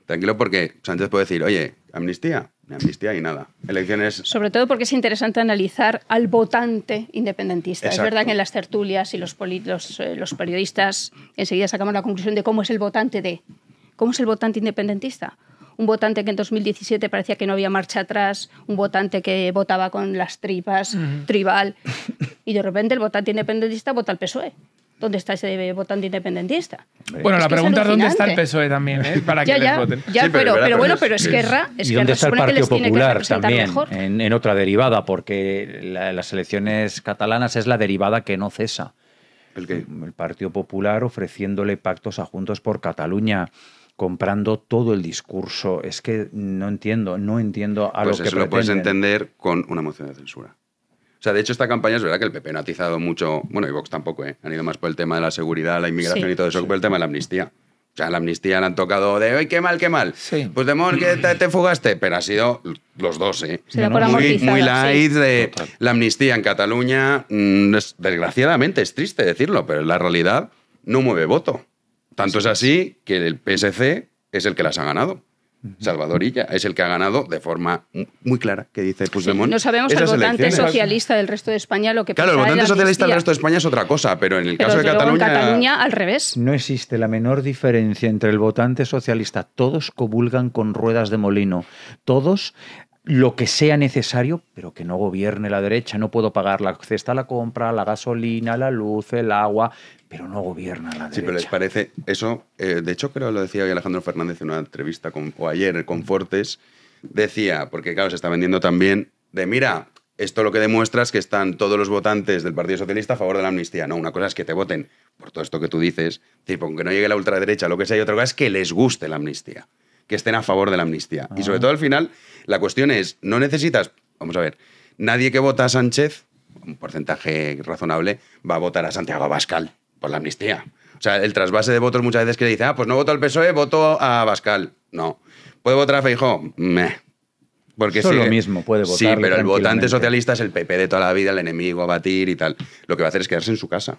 tranquilo porque Sánchez puede decir, oye, amnistía, amnistía y nada. Elecciones. Sobre todo porque es interesante analizar al votante independentista. Es verdad que en las tertulias y los, eh, los, periodistas enseguida sacamos la conclusión de cómo es el votante de. ¿Cómo es el votante independentista? Un votante que en 2017 parecía que no había marcha atrás, un votante que votaba con las tripas, tribal, y de repente el votante independentista vota al PSOE dónde está ese votante independentista. Bueno, la pregunta es, dónde está el PSOE e también, eh? para que ya, voten. Ya, pero, bueno, pero Esquerra, Esquerra ¿Y dónde está el Partido Popular también? En, otra derivada, porque las elecciones catalanas es la derivada que no cesa. ¿El, qué? el Partido Popular ofreciéndole pactos a Juntos por Cataluña comprando todo el discurso. Es que no entiendo, no entiendo a pues lo que Pues lo puedes entender con una moción de censura. O sea, de hecho, esta campaña es verdad que el PP no ha atizado mucho, bueno, y Vox tampoco, ¿eh? Han ido más por el tema de la seguridad, la inmigración y todo eso, que por el tema de la amnistía. O sea, la amnistía le han tocado de ¡ay, qué mal, qué mal! Sí. Pues de modo que te, fugaste, pero ha sido los dos, ¿eh? muy, light de la amnistía en Cataluña. Mm, desgraciadamente, es triste decirlo, pero la realidad no mueve voto. Tanto es así que el PSC es el que las ha ganado. Salvadorilla es el que ha ganado de forma muy clara, que dice Puigdemont. no sabemos el votante socialista del resto de España lo que Claro, el votante socialista del resto de España es otra cosa, pero en el caso de Cataluña... En Cataluña al revés. No existe la menor diferencia entre el votante socialista. Todos comulgan con ruedas de molino. Todos lo que sea necesario, pero que no gobierne la derecha. No puedo pagar la cesta, la compra, la gasolina, la luz, el agua, pero no gobierna la derecha. Sí, pero les parece eso. Eh, de hecho, creo que lo decía hoy Alejandro Fernández en una entrevista con, o ayer con mm. Fortes. Decía, porque claro, se está vendiendo también de mira, esto lo que demuestra es que están todos los votantes del Partido Socialista a favor de la amnistía. No, una cosa es que te voten por todo esto que tú dices, tipo, aunque no llegue la ultraderecha, lo que sea, y otra cosa es que les guste la amnistía que estén a favor de la amnistía. Y sobre ah. todo al final, la cuestión es, no necesitas, vamos a ver, nadie que vota a Sánchez, un porcentaje razonable, va a votar a Santiago Abascal por la amnistía. O sea, el trasvase de votos muchas veces que le dice, ah, pues no voto al PSOE, voto a Abascal. No. ¿Puede votar a Feijó? Meh. Porque Eso lo mismo, puede votar. Sí, pero el votante socialista es el PP de toda la vida, el enemigo a batir y tal. Lo que va a hacer es quedarse en su casa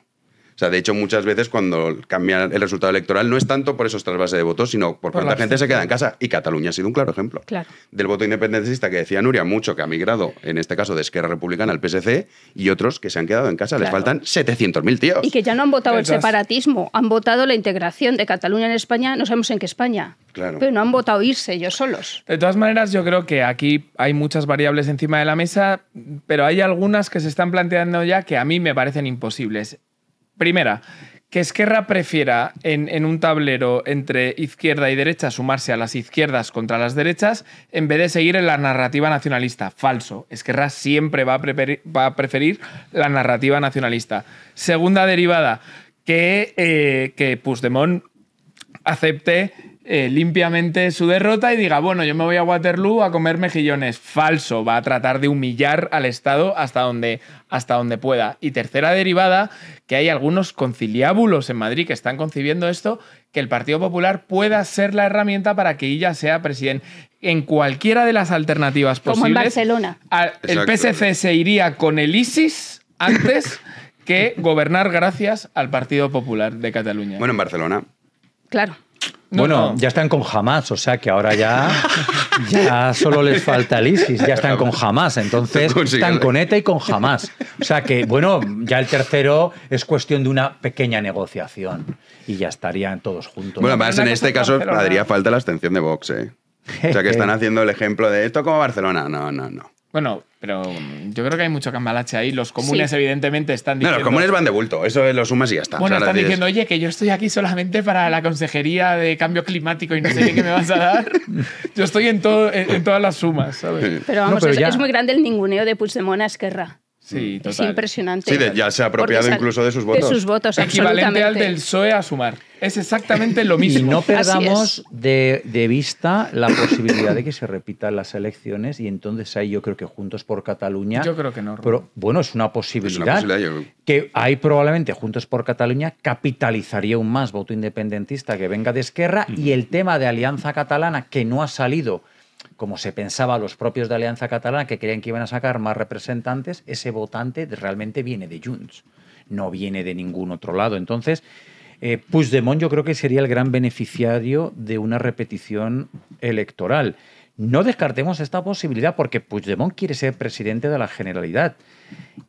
de hecho, muchas veces cuando cambia el resultado electoral no es tanto por esos trasvases de votos, sino por, cuánta gente se queda en casa. Y Cataluña ha sido un claro ejemplo. Claro. Del voto independentista que decía Nuria, mucho que ha migrado, en este caso de Esquerra Republicana al PSC, y otros que se han quedado en casa. Les faltan 700.000 tíos. Y que ya no han votado el separatismo, han votado la integración de Cataluña en España, no sabemos en qué España. Claro. Pero no han votado irse ellos solos. De todas maneras, yo creo que aquí hay muchas variables encima de la mesa, pero hay algunas que se están planteando ya que a mí me parecen imposibles. Primera, que Esquerra prefiera en, un tablero entre izquierda y derecha sumarse a las izquierdas contra las derechas en vez de seguir en la narrativa nacionalista. Falso. Esquerra siempre va a, preferir, la narrativa nacionalista. Segunda derivada, que, eh, que Puigdemont acepte eh, limpiamente su derrota y diga, bueno, yo me voy a Waterloo a comer mejillones. Falso, va a tratar de humillar al Estado hasta donde, hasta donde pueda. Y tercera derivada, que hay algunos conciliábulos en Madrid que están concibiendo esto, que el Partido Popular pueda ser la herramienta para que ella sea presidente. En cualquiera de las alternativas posibles. Como en Barcelona. El PSC se iría con el ISIS antes que gobernar gracias al Partido Popular de Cataluña. Bueno, en Barcelona. Claro bueno, ya están con jamás, o sea que ahora ya, ya solo les falta el ISIS, ya están con jamás, entonces están con ETA y con jamás. O sea que, bueno, ya el tercero es cuestión de una pequeña negociación y ya estarían todos juntos. Bueno, además en este caso haría falta la abstención de Vox, ¿eh? O sea que están haciendo el ejemplo de esto como Barcelona. No, no, no. Bueno, pero yo creo que hay mucho cambalache ahí. Los comunes, evidentemente, están diciendo. No, los comunes van de bulto, eso los sumas y ya está. Bueno, están diciendo, oye, que yo estoy aquí solamente para la Consejería de Cambio Climático y no sé qué me vas a dar. yo estoy en, todo, en, todas las sumas, Pero vamos, es, muy grande el ninguneo de Puigdemont a Esquerra. Mm, es impresionante. Sí, ya se ha apropiado incluso de sus votos. De sus votos, Equivalente al del PSOE a sumar. Es exactamente lo mismo. Y no perdamos de, vista la posibilidad de que se repitan las elecciones y entonces ahí yo creo que Juntos por Cataluña... Yo creo que no. Pero bueno, es una posibilidad. Es una posibilidad que ahí probablemente Juntos por Cataluña capitalizaría un más voto independentista que venga de Esquerra y el tema de Alianza Catalana que no ha salido como se pensaba los propios de Alianza Catalana, que creían que iban a sacar más representantes, ese votante realmente viene de Junts, no viene de ningún otro lado. Entonces, eh, Puigdemont yo creo que sería el gran beneficiario de una repetición electoral. No descartemos esta posibilidad porque Puigdemont quiere ser presidente de la Generalidad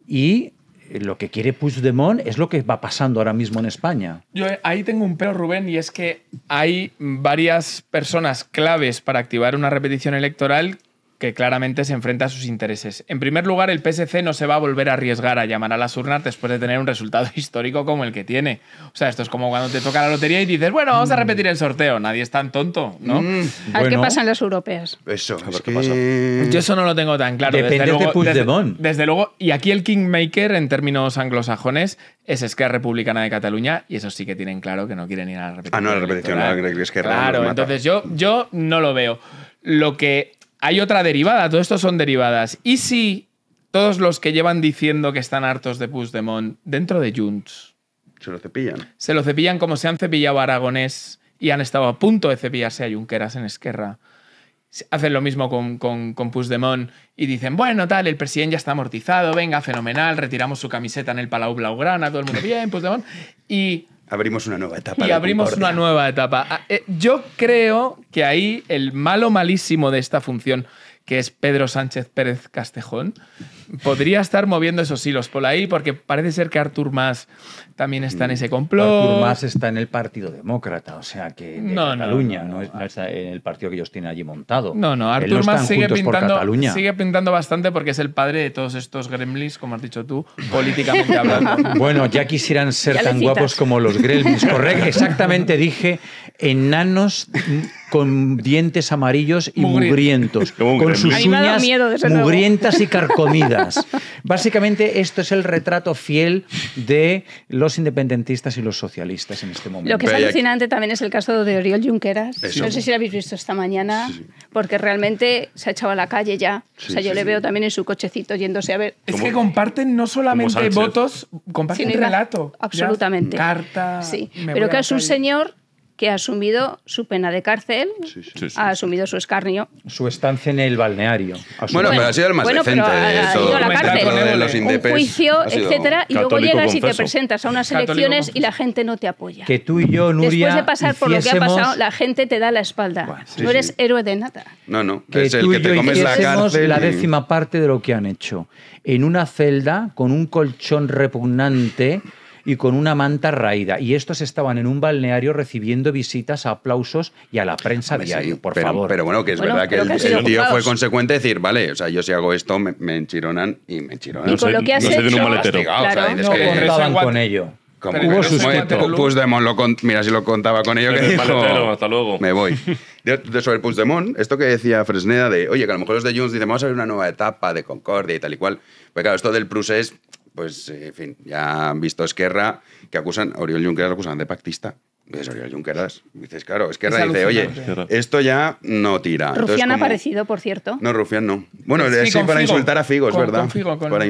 y eh, lo que quiere Puigdemont es lo que va pasando ahora mismo en España. Yo eh, ahí tengo un pelo Rubén, y es que hay varias personas claves para activar una repetición electoral que claramente se enfrenta a sus intereses. En primer lugar, el PSC no se va a volver a arriesgar a llamar a las urnas después de tener un resultado histórico como el que tiene. O sea, esto es como cuando te toca la lotería y dices, bueno, vamos a mm. repetir el sorteo. Nadie es tan tonto, ¿no? Mm, a qué pasa en las europeas. Eso, a ver qué pasa. Yo eso no lo tengo tan claro. desde luego, Desde, luego, y aquí el kingmaker, en términos anglosajones, es Esquerra Republicana de Cataluña y eso sí que tienen claro que no quieren ir a la repetición. Ah, no, a la repetición, Claro, entonces yo, yo no lo veo. Lo que hay otra derivada, todo esto son derivadas. ¿Y si todos los que llevan diciendo que están hartos de Puigdemont dentro de Junts? Se lo cepillan. Se lo cepillan como se han cepillado a Aragonés y han estado a punto de cepillarse a Junqueras en Esquerra. Hacen lo mismo con, con, con y dicen, bueno, tal, el presidente ya está amortizado, venga, fenomenal, retiramos su camiseta en el Palau Blaugrana, todo el mundo bien, Puigdemont. Y Abrimos una nueva etapa. Y abrimos una nueva etapa. Ah, eh, yo creo que ahí el malo malísimo de esta función, que es Pedro Sánchez Pérez Castejón, podría estar moviendo esos hilos por ahí, porque parece ser que Artur Mas también está en mm. ese complot. Artur Mas está en el Partido Demócrata, o sea que de Cataluña, no, en el partido que ellos tienen allí montado. No, no, Artur Mas sigue pintando, bastante porque es el padre de todos estos gremlins, como has dicho tú, políticamente hablando. bueno, ya quisieran ser tan guapos como los gremlins, correcto. Exactamente dije, enanos con dientes amarillos y mugrientos, mugrientos con sus uñas mugrientas y carcomidas. Básicamente, esto es el retrato fiel de los independentistas y los socialistas en este momento. Lo que es alucinante también es el caso de Oriol Junqueras. No sé si lo habéis visto esta mañana, porque realmente se ha echado a la calle ya. o sea, yo le veo también en su cochecito yéndose a ver. Es que comparten no solamente votos, comparten relato. Absolutamente. Carta. Sí, pero que es un señor que ha asumido su pena de cárcel, ha asumido su escarnio. Su estancia en el balneario. Bueno, pero ha sido el más decente de, ha, ido a la cárcel, de los un juicio, etcétera, y luego llegas y te presentas a unas elecciones y la gente no te apoya. Que tú y yo, Nuria, Después de pasar por lo que ha pasado, la gente te da la espalda. no eres héroe de nada. No, no, que es el que te comes la cárcel. la décima parte de lo que han hecho. En una celda, con un colchón repugnante y con una manta raída. Y estos estaban en un balneario recibiendo visitas, aplausos y a la prensa diaria. diario, por favor. Pero bueno, que es verdad que el, tío fue consecuente decir, vale, o sea, yo si hago esto me, enchironan y me enchironan. Y con no lo que has hecho, un maletero. no contaban con ello. Hubo que, suscrito. lo mira si lo contaba con ello, que dijo, hasta luego. me voy. De, de, sobre de esto que decía Fresneda de, oye, que a lo mejor los de Junts dicen, vamos a ver una nueva etapa de Concordia y tal y cual. Pues claro, esto del Prus es pues, eh, en fin, ya han visto Esquerra, que acusan, Oriol Junqueras lo acusan de pactista. Junqueras. Dices, claro, es que dice, oye, esto ya no tira. Rufián ha aparecido, por cierto. No, Rufián no. Bueno, sí, para insultar a Figos, verdad.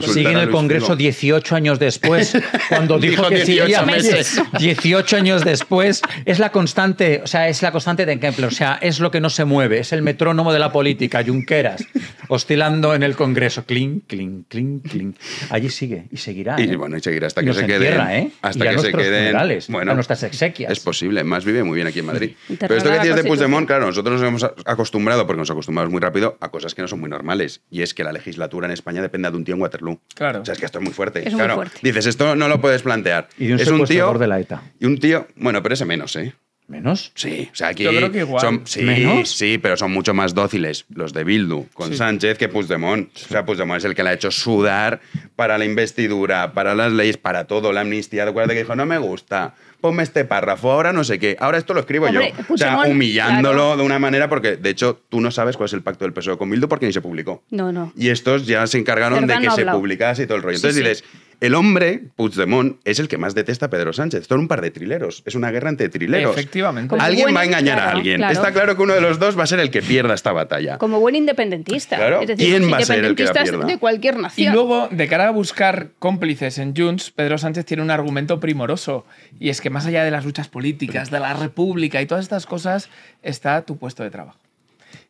Sigue en el Congreso 18 años después, cuando dijo, que 18 meses. 18 años después. Es la constante, o sea, es la constante de ejemplo. O sea, es lo que no se mueve, es el metrónomo de la política, Junqueras, oscilando en el Congreso. Clink, clink, clink, clink. Allí sigue y seguirá. Y ¿eh? bueno, y seguirá hasta ¿eh? que se quede. Hasta que se queden. Bueno, a nuestras exequias posible. Más vive muy bien aquí en Madrid. Pero esto que tienes de Puigdemont, claro, nosotros nos hemos acostumbrado, porque nos acostumbramos muy rápido, a cosas que no son muy normales. Y es que la legislatura en España depende de un tío en Waterloo. Claro. O sea, es que esto es muy fuerte. Es muy fuerte. Dices, esto no lo puedes plantear. Y de un es un tío de la ETA. Y un tío, bueno, pero ese menos, ¿eh? ¿Menos? Sí, o sea, aquí. Yo que igual. sí, sí, pero son mucho más dóciles los de Bildu con Sánchez que Puigdemont. O sea, Puigdemont es el que la ha hecho sudar para la investidura, para las leyes, para todo. La amnistía, acuérdate que dijo, no me gusta ponme este párrafo, ahora no sé qué, ahora esto lo escribo yo. o sea, humillándolo de una manera, porque de hecho tú no sabes cuál es el pacto del PSOE con Mildo porque ni se publicó. No, no. Y estos ya se encargaron de que se publicase y todo el rollo. Entonces dices, el hombre, Puigdemont, es el que más detesta a Pedro Sánchez. Son un par de trileros. Es una guerra entre trileros. Efectivamente. alguien va a engañar a alguien. Está claro que uno de los dos va a ser el que pierda esta batalla. Como buen independentista. ¿Quién va a ser el que pierda? de cualquier nación. Y luego, de cara a buscar cómplices en Junts, Pedro Sánchez tiene un argumento primoroso. Y es que más allá de las luchas políticas, de la república y todas estas cosas, está tu puesto de trabajo.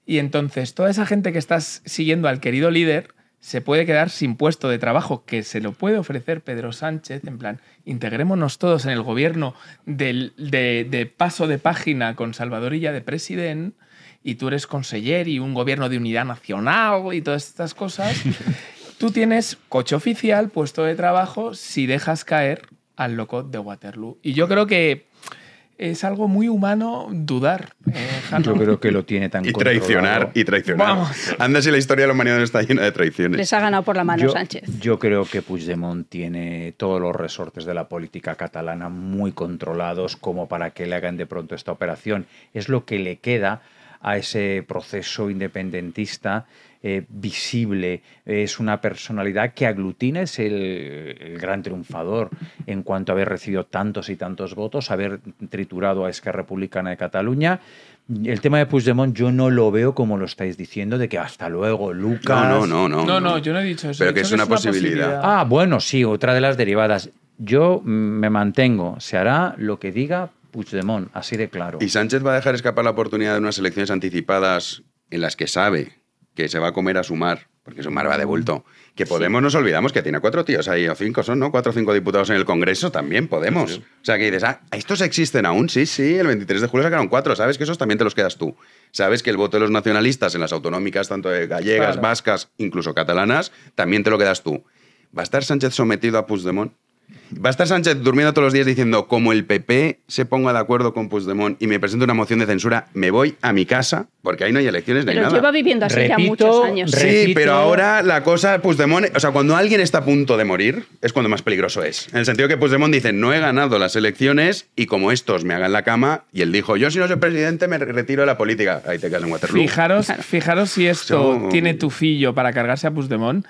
Y entonces, toda esa gente que estás siguiendo al querido líder se puede quedar sin puesto de trabajo, que se lo puede ofrecer Pedro Sánchez, en plan, integrémonos todos en el gobierno de, paso de página con Salvadorilla de presidente, y tú eres conseller y un gobierno de unidad nacional y todas estas cosas, tú tienes coche oficial, puesto de trabajo, si dejas caer al loco de Waterloo. Y yo creo que es algo muy humano dudar. Eh, yo creo que lo tiene tan Y traicionar, y traicionar. Vamos. Anda si la historia de la humanidad está llena de traiciones. Les ha ganado por la mano Sánchez. Yo creo que Puigdemont tiene todos los resortes de la política catalana muy controlados como para que le hagan de pronto esta operación. Es lo que le queda a ese proceso independentista eh, visible, es una personalidad que aglutina, es el, gran triunfador en cuanto a haber recibido tantos y tantos votos, haber triturado a Esquerra Republicana de Cataluña. El tema de Puigdemont yo no lo veo como lo estáis diciendo, de que hasta luego, Lucas... No, no, no. No, no, yo no he dicho eso. Pero que, es una, posibilidad. Ah, bueno, sí, otra de las derivadas. Yo me mantengo, se hará lo que diga Puigdemont, así de claro. ¿Y Sánchez va a dejar escapar la oportunidad de unas elecciones anticipadas en las que sabe que se va a comer a Sumar, porque Sumar va de bulto, mm. Que Podemos nos olvidamos que tiene cuatro tíos ahí, o cinco son, ¿no? Cuatro o cinco diputados en el Congreso, también Podemos. O sea, que dices, ah, estos existen aún, sí, sí, el 23 de julio sacaron cuatro, sabes que esos también te los quedas tú. Sabes que el voto de los nacionalistas en las autonómicas, tanto de gallegas, vascas, incluso catalanas, también te lo quedas tú. ¿Va a estar Sánchez sometido a Puigdemont? Va a estar Sánchez durmiendo todos los días diciendo, como el PP se ponga de acuerdo con Puigdemont y me presente una moción de censura, me voy a mi casa, porque ahí no hay elecciones, ni nada. pero lleva viviendo así ya muchos años. Sí, pero ahora la cosa, Puigdemont, o sea, cuando alguien está a punto de morir, es cuando más peligroso es. En el sentido que Puigdemont dice, no he ganado las elecciones y como estos me hagan la cama, y él dijo, yo si no soy presidente me retiro de la política. Ahí te quedas en Waterloo. Fijaros, fijaros si esto tiene tufillo para cargarse a Puigdemont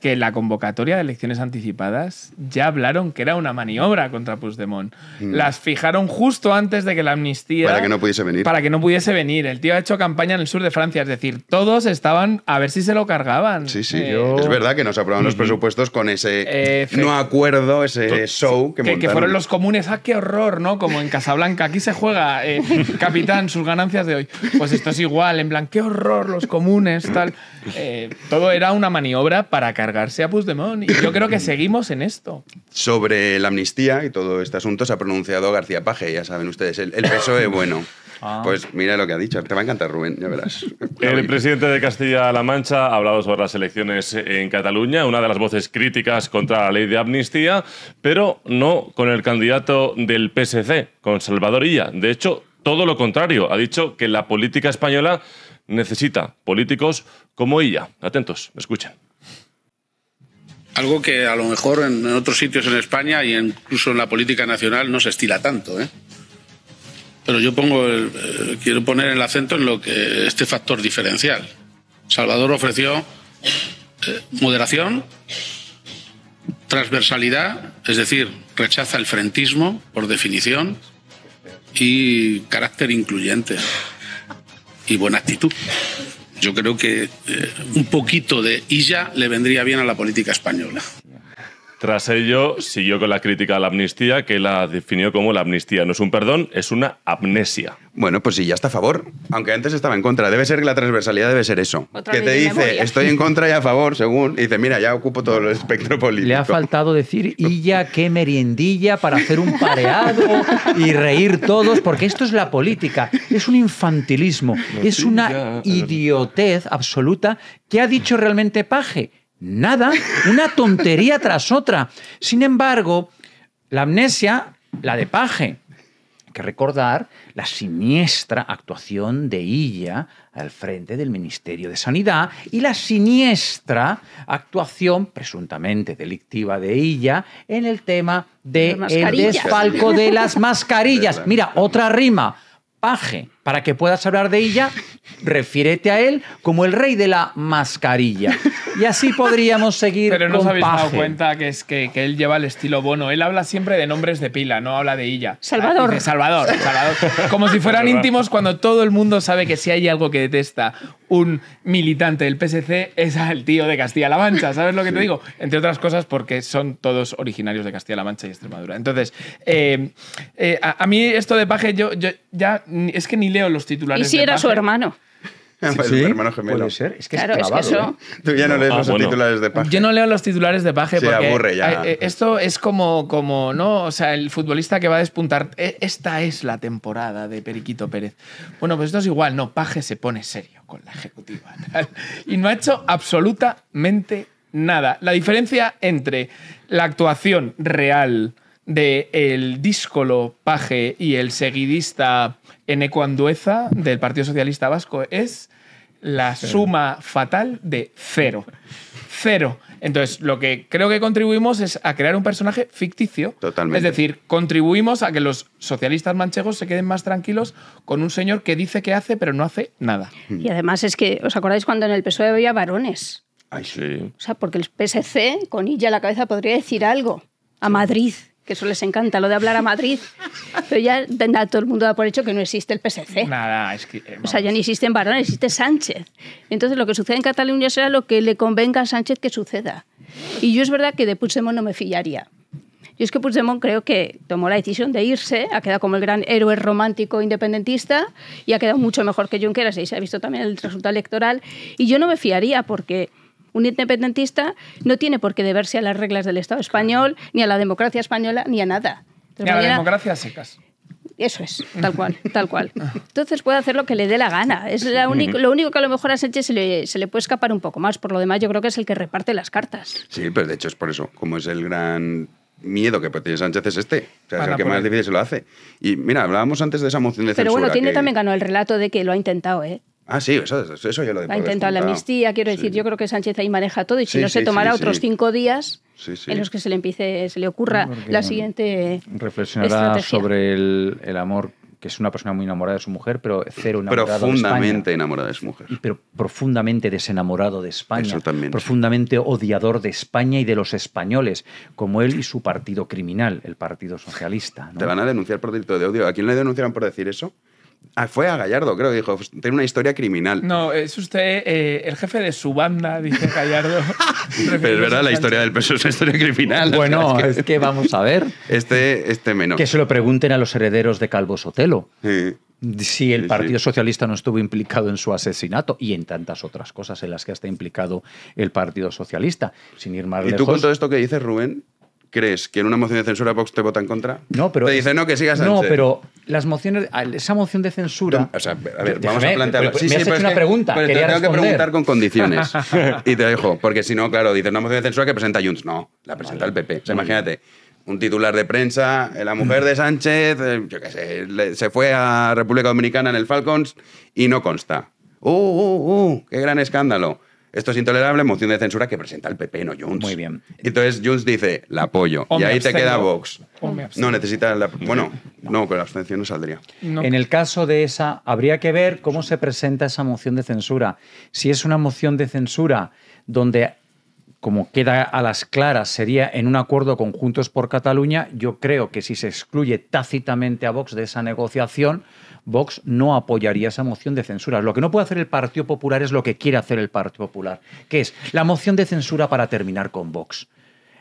que la convocatoria de elecciones anticipadas ya hablaron que era una maniobra contra Puigdemont. Mm. Las fijaron justo antes de que la amnistía... Para que no pudiese venir. Para que no pudiese venir. El tío ha hecho campaña en el sur de Francia. Es decir, todos estaban a ver si se lo cargaban. Sí, sí. Eh, es verdad que nos aprobaron los presupuestos con ese no acuerdo, ese show que, que, que fueron los comunes. ¡Ah, qué horror! ¿no? Como en Casablanca. Aquí se juega, eh, capitán, sus ganancias de hoy. Pues esto es igual. En plan, ¡qué horror! Los comunes, tal. Eh, todo era una maniobra para cargar García a Y yo creo que seguimos en esto. Sobre la amnistía y todo este asunto se ha pronunciado García Paje, ya saben ustedes, el, PSOE bueno. Ah. Pues mira lo que ha dicho. Te va a encantar, Rubén, ya verás. El presidente de Castilla-La Mancha ha hablado sobre las elecciones en Cataluña, una de las voces críticas contra la ley de amnistía, pero no con el candidato del PSC, con Salvador Illa. De hecho, todo lo contrario. Ha dicho que la política española necesita políticos como Illa Atentos, escuchen. Algo que a lo mejor en otros sitios en España y incluso en la política nacional no se estila tanto. ¿eh? Pero yo pongo eh, quiero poner el acento en lo que este factor diferencial. Salvador ofreció eh, moderación, transversalidad, es decir, rechaza el frentismo por definición y carácter incluyente y buena actitud. Yo creo que eh, un poquito de illa le vendría bien a la política española. Tras ello, siguió con la crítica a la amnistía, que la definió como la amnistía no es un perdón, es una amnesia. Bueno, pues sí, ya está a favor, aunque antes estaba en contra. Debe ser que la transversalidad debe ser eso. que te dice, estoy en contra y a favor, según, y dice, mira, ya ocupo todo el espectro político. Le ha faltado decir, y ya qué meriendilla para hacer un pareado y reír todos, porque esto es la política, es un infantilismo, pues es una idiotez absoluta ¿Qué ha dicho realmente Paje nada, una tontería tras otra. Sin embargo, la amnesia, la de paje, que recordar la siniestra actuación de Ella al frente del Ministerio de Sanidad y la siniestra actuación presuntamente delictiva de Ella en el tema del de desfalco de las mascarillas. Mira, otra rima. Paje, para que puedas hablar de ella, refiérete a él como el rey de la mascarilla. Y así podríamos seguir. Pero no os habéis dado cuenta que es que, él lleva el estilo bono. Él habla siempre de nombres de pila, no habla de ella. Salvador. Salvador, Como si fueran íntimos cuando todo el mundo sabe que si hay algo que detesta un militante del PSC es al tío de Castilla-La Mancha. ¿Sabes lo que te digo? Entre otras cosas porque son todos originarios de Castilla-La Mancha y Extremadura. Entonces, eh, eh, a, mí esto de paje, yo, yo ya es que ni le los titulares. Y si era su hermano. Ah, sí, hermano gemelo. Puede ser. Es que claro, es, eso... ¿eh? Tú ya no lees ah, los titulares de Paje. Yo no leo los titulares de Paje aburre ya. Eh, eh, esto es como, como, ¿no? O sea, el futbolista que va a despuntar. E, esta es la temporada de Periquito Pérez. Bueno, pues esto es igual. No, Paje se pone serio con la ejecutiva. y no ha hecho absolutamente nada. La diferencia entre la actuación real de el díscolo paje y el seguidista Eneco Andueza del Partido Socialista Vasco es la suma fatal de cero. Cero. Entonces, lo que creo que contribuimos es a crear un personaje ficticio. Totalmente. Es decir, contribuimos a que los socialistas manchegos se queden más tranquilos con un señor que dice que hace, pero no hace nada. Hmm. Y además es que, ¿os acordáis cuando en el PSOE había varones? Ay, sí. O sea, porque el PSC, con Illa a la cabeza, podría decir algo a Madrid que eso les encanta, lo de hablar a Madrid, pero ya todo el mundo da por hecho que no existe el PSC. Nada, es que... Eh, o sea, ya ni existe no existe Sánchez. Entonces lo que sucede en Cataluña será lo que le convenga a Sánchez que suceda. Y yo es verdad que de Puigdemont no me fiaría. Yo es que Puigdemont creo que tomó la decisión de irse, ha quedado como el gran héroe romántico independentista y ha quedado mucho mejor que Junqueras, y se ha visto también el resultado electoral. Y yo no me fiaría porque un independentista no tiene por qué deberse a las reglas del Estado español, ni a la democracia española, ni a nada. ni a la democracia secas. Eso es, tal cual, tal cual. Entonces puede hacer lo que le dé la gana. Es lo único que a lo mejor a Sánchez se le, puede escapar un poco más. Por lo demás, yo creo que es el que reparte las cartas. Sí, pero de hecho es por eso. Como es el gran miedo que tiene Sánchez es este. es el que más difícil se lo hace. Y mira, hablábamos antes de esa moción de censura. Pero bueno, tiene también ganó el relato de que lo ha intentado, ¿eh? Ah, sí, eso, eso yo lo he Ha intentado la amnistía, quiero decir, yo creo que Sánchez ahí maneja todo y si no se tomará otros cinco días en los que se le empiece, se le ocurra la siguiente. Reflexionará sobre el, el amor que es una persona muy enamorada de su mujer, pero cero enamorado Profundamente enamorada de su mujer. Pero profundamente desenamorado de España. Profundamente odiador de España y de los españoles, como él y su partido criminal, el Partido Socialista. Te van a denunciar por delito de odio. ¿A quién le denunciaron por decir eso? Ah, fue a Gallardo, creo, dijo, tiene una historia criminal. No, es usted eh, el jefe de su banda, dice Gallardo. Pero es verdad, la historia del peso es una historia criminal. Bueno, es, que... vamos a ver. Este, este menos. Que se lo pregunten a los herederos de Calvo Sotelo. si el Partido Socialista no estuvo implicado en su asesinato y en tantas otras cosas en las que está implicado el Partido Socialista, sin ir más lejos. Y tú con todo esto que dices, Rubén, crees que en una moción de censura Vox te vota en contra? No, pero. Te dice, no, que sigas No, pero las mociones. Esa moción de censura. O sea, a ver, vamos a plantearlo. Sí, me sí, hecho una pregunta. Pero te tengo que preguntar con condiciones. y te dejo, porque si no, claro, dices una moción de censura que presenta Junts. No, la presenta el PP. O imagínate. Un titular de prensa, eh, la mujer de Sánchez, eh, yo qué sé, se fue a República Dominicana en el Falcons y no consta. ¡Uh, uh, uh! ¡Qué gran escándalo! Esto es intolerable, moción de censura que presenta el PP, no Junts. Muy bien. Entonces Junts dice, la apoyo. y ahí te queda Vox. No, necesita la... Bueno, no. con la abstención no saldría. En el caso de esa, habría que ver cómo se presenta esa moción de censura. Si es una moción de censura donde como queda a las claras, sería en un acuerdo conjuntos por Cataluña, yo creo que si se excluye tácitamente a Vox de esa negociación, Vox no apoyaría esa moción de censura. Lo que no puede hacer el Partido Popular es lo que quiere hacer el Partido Popular, que es la moción de censura para terminar con Vox.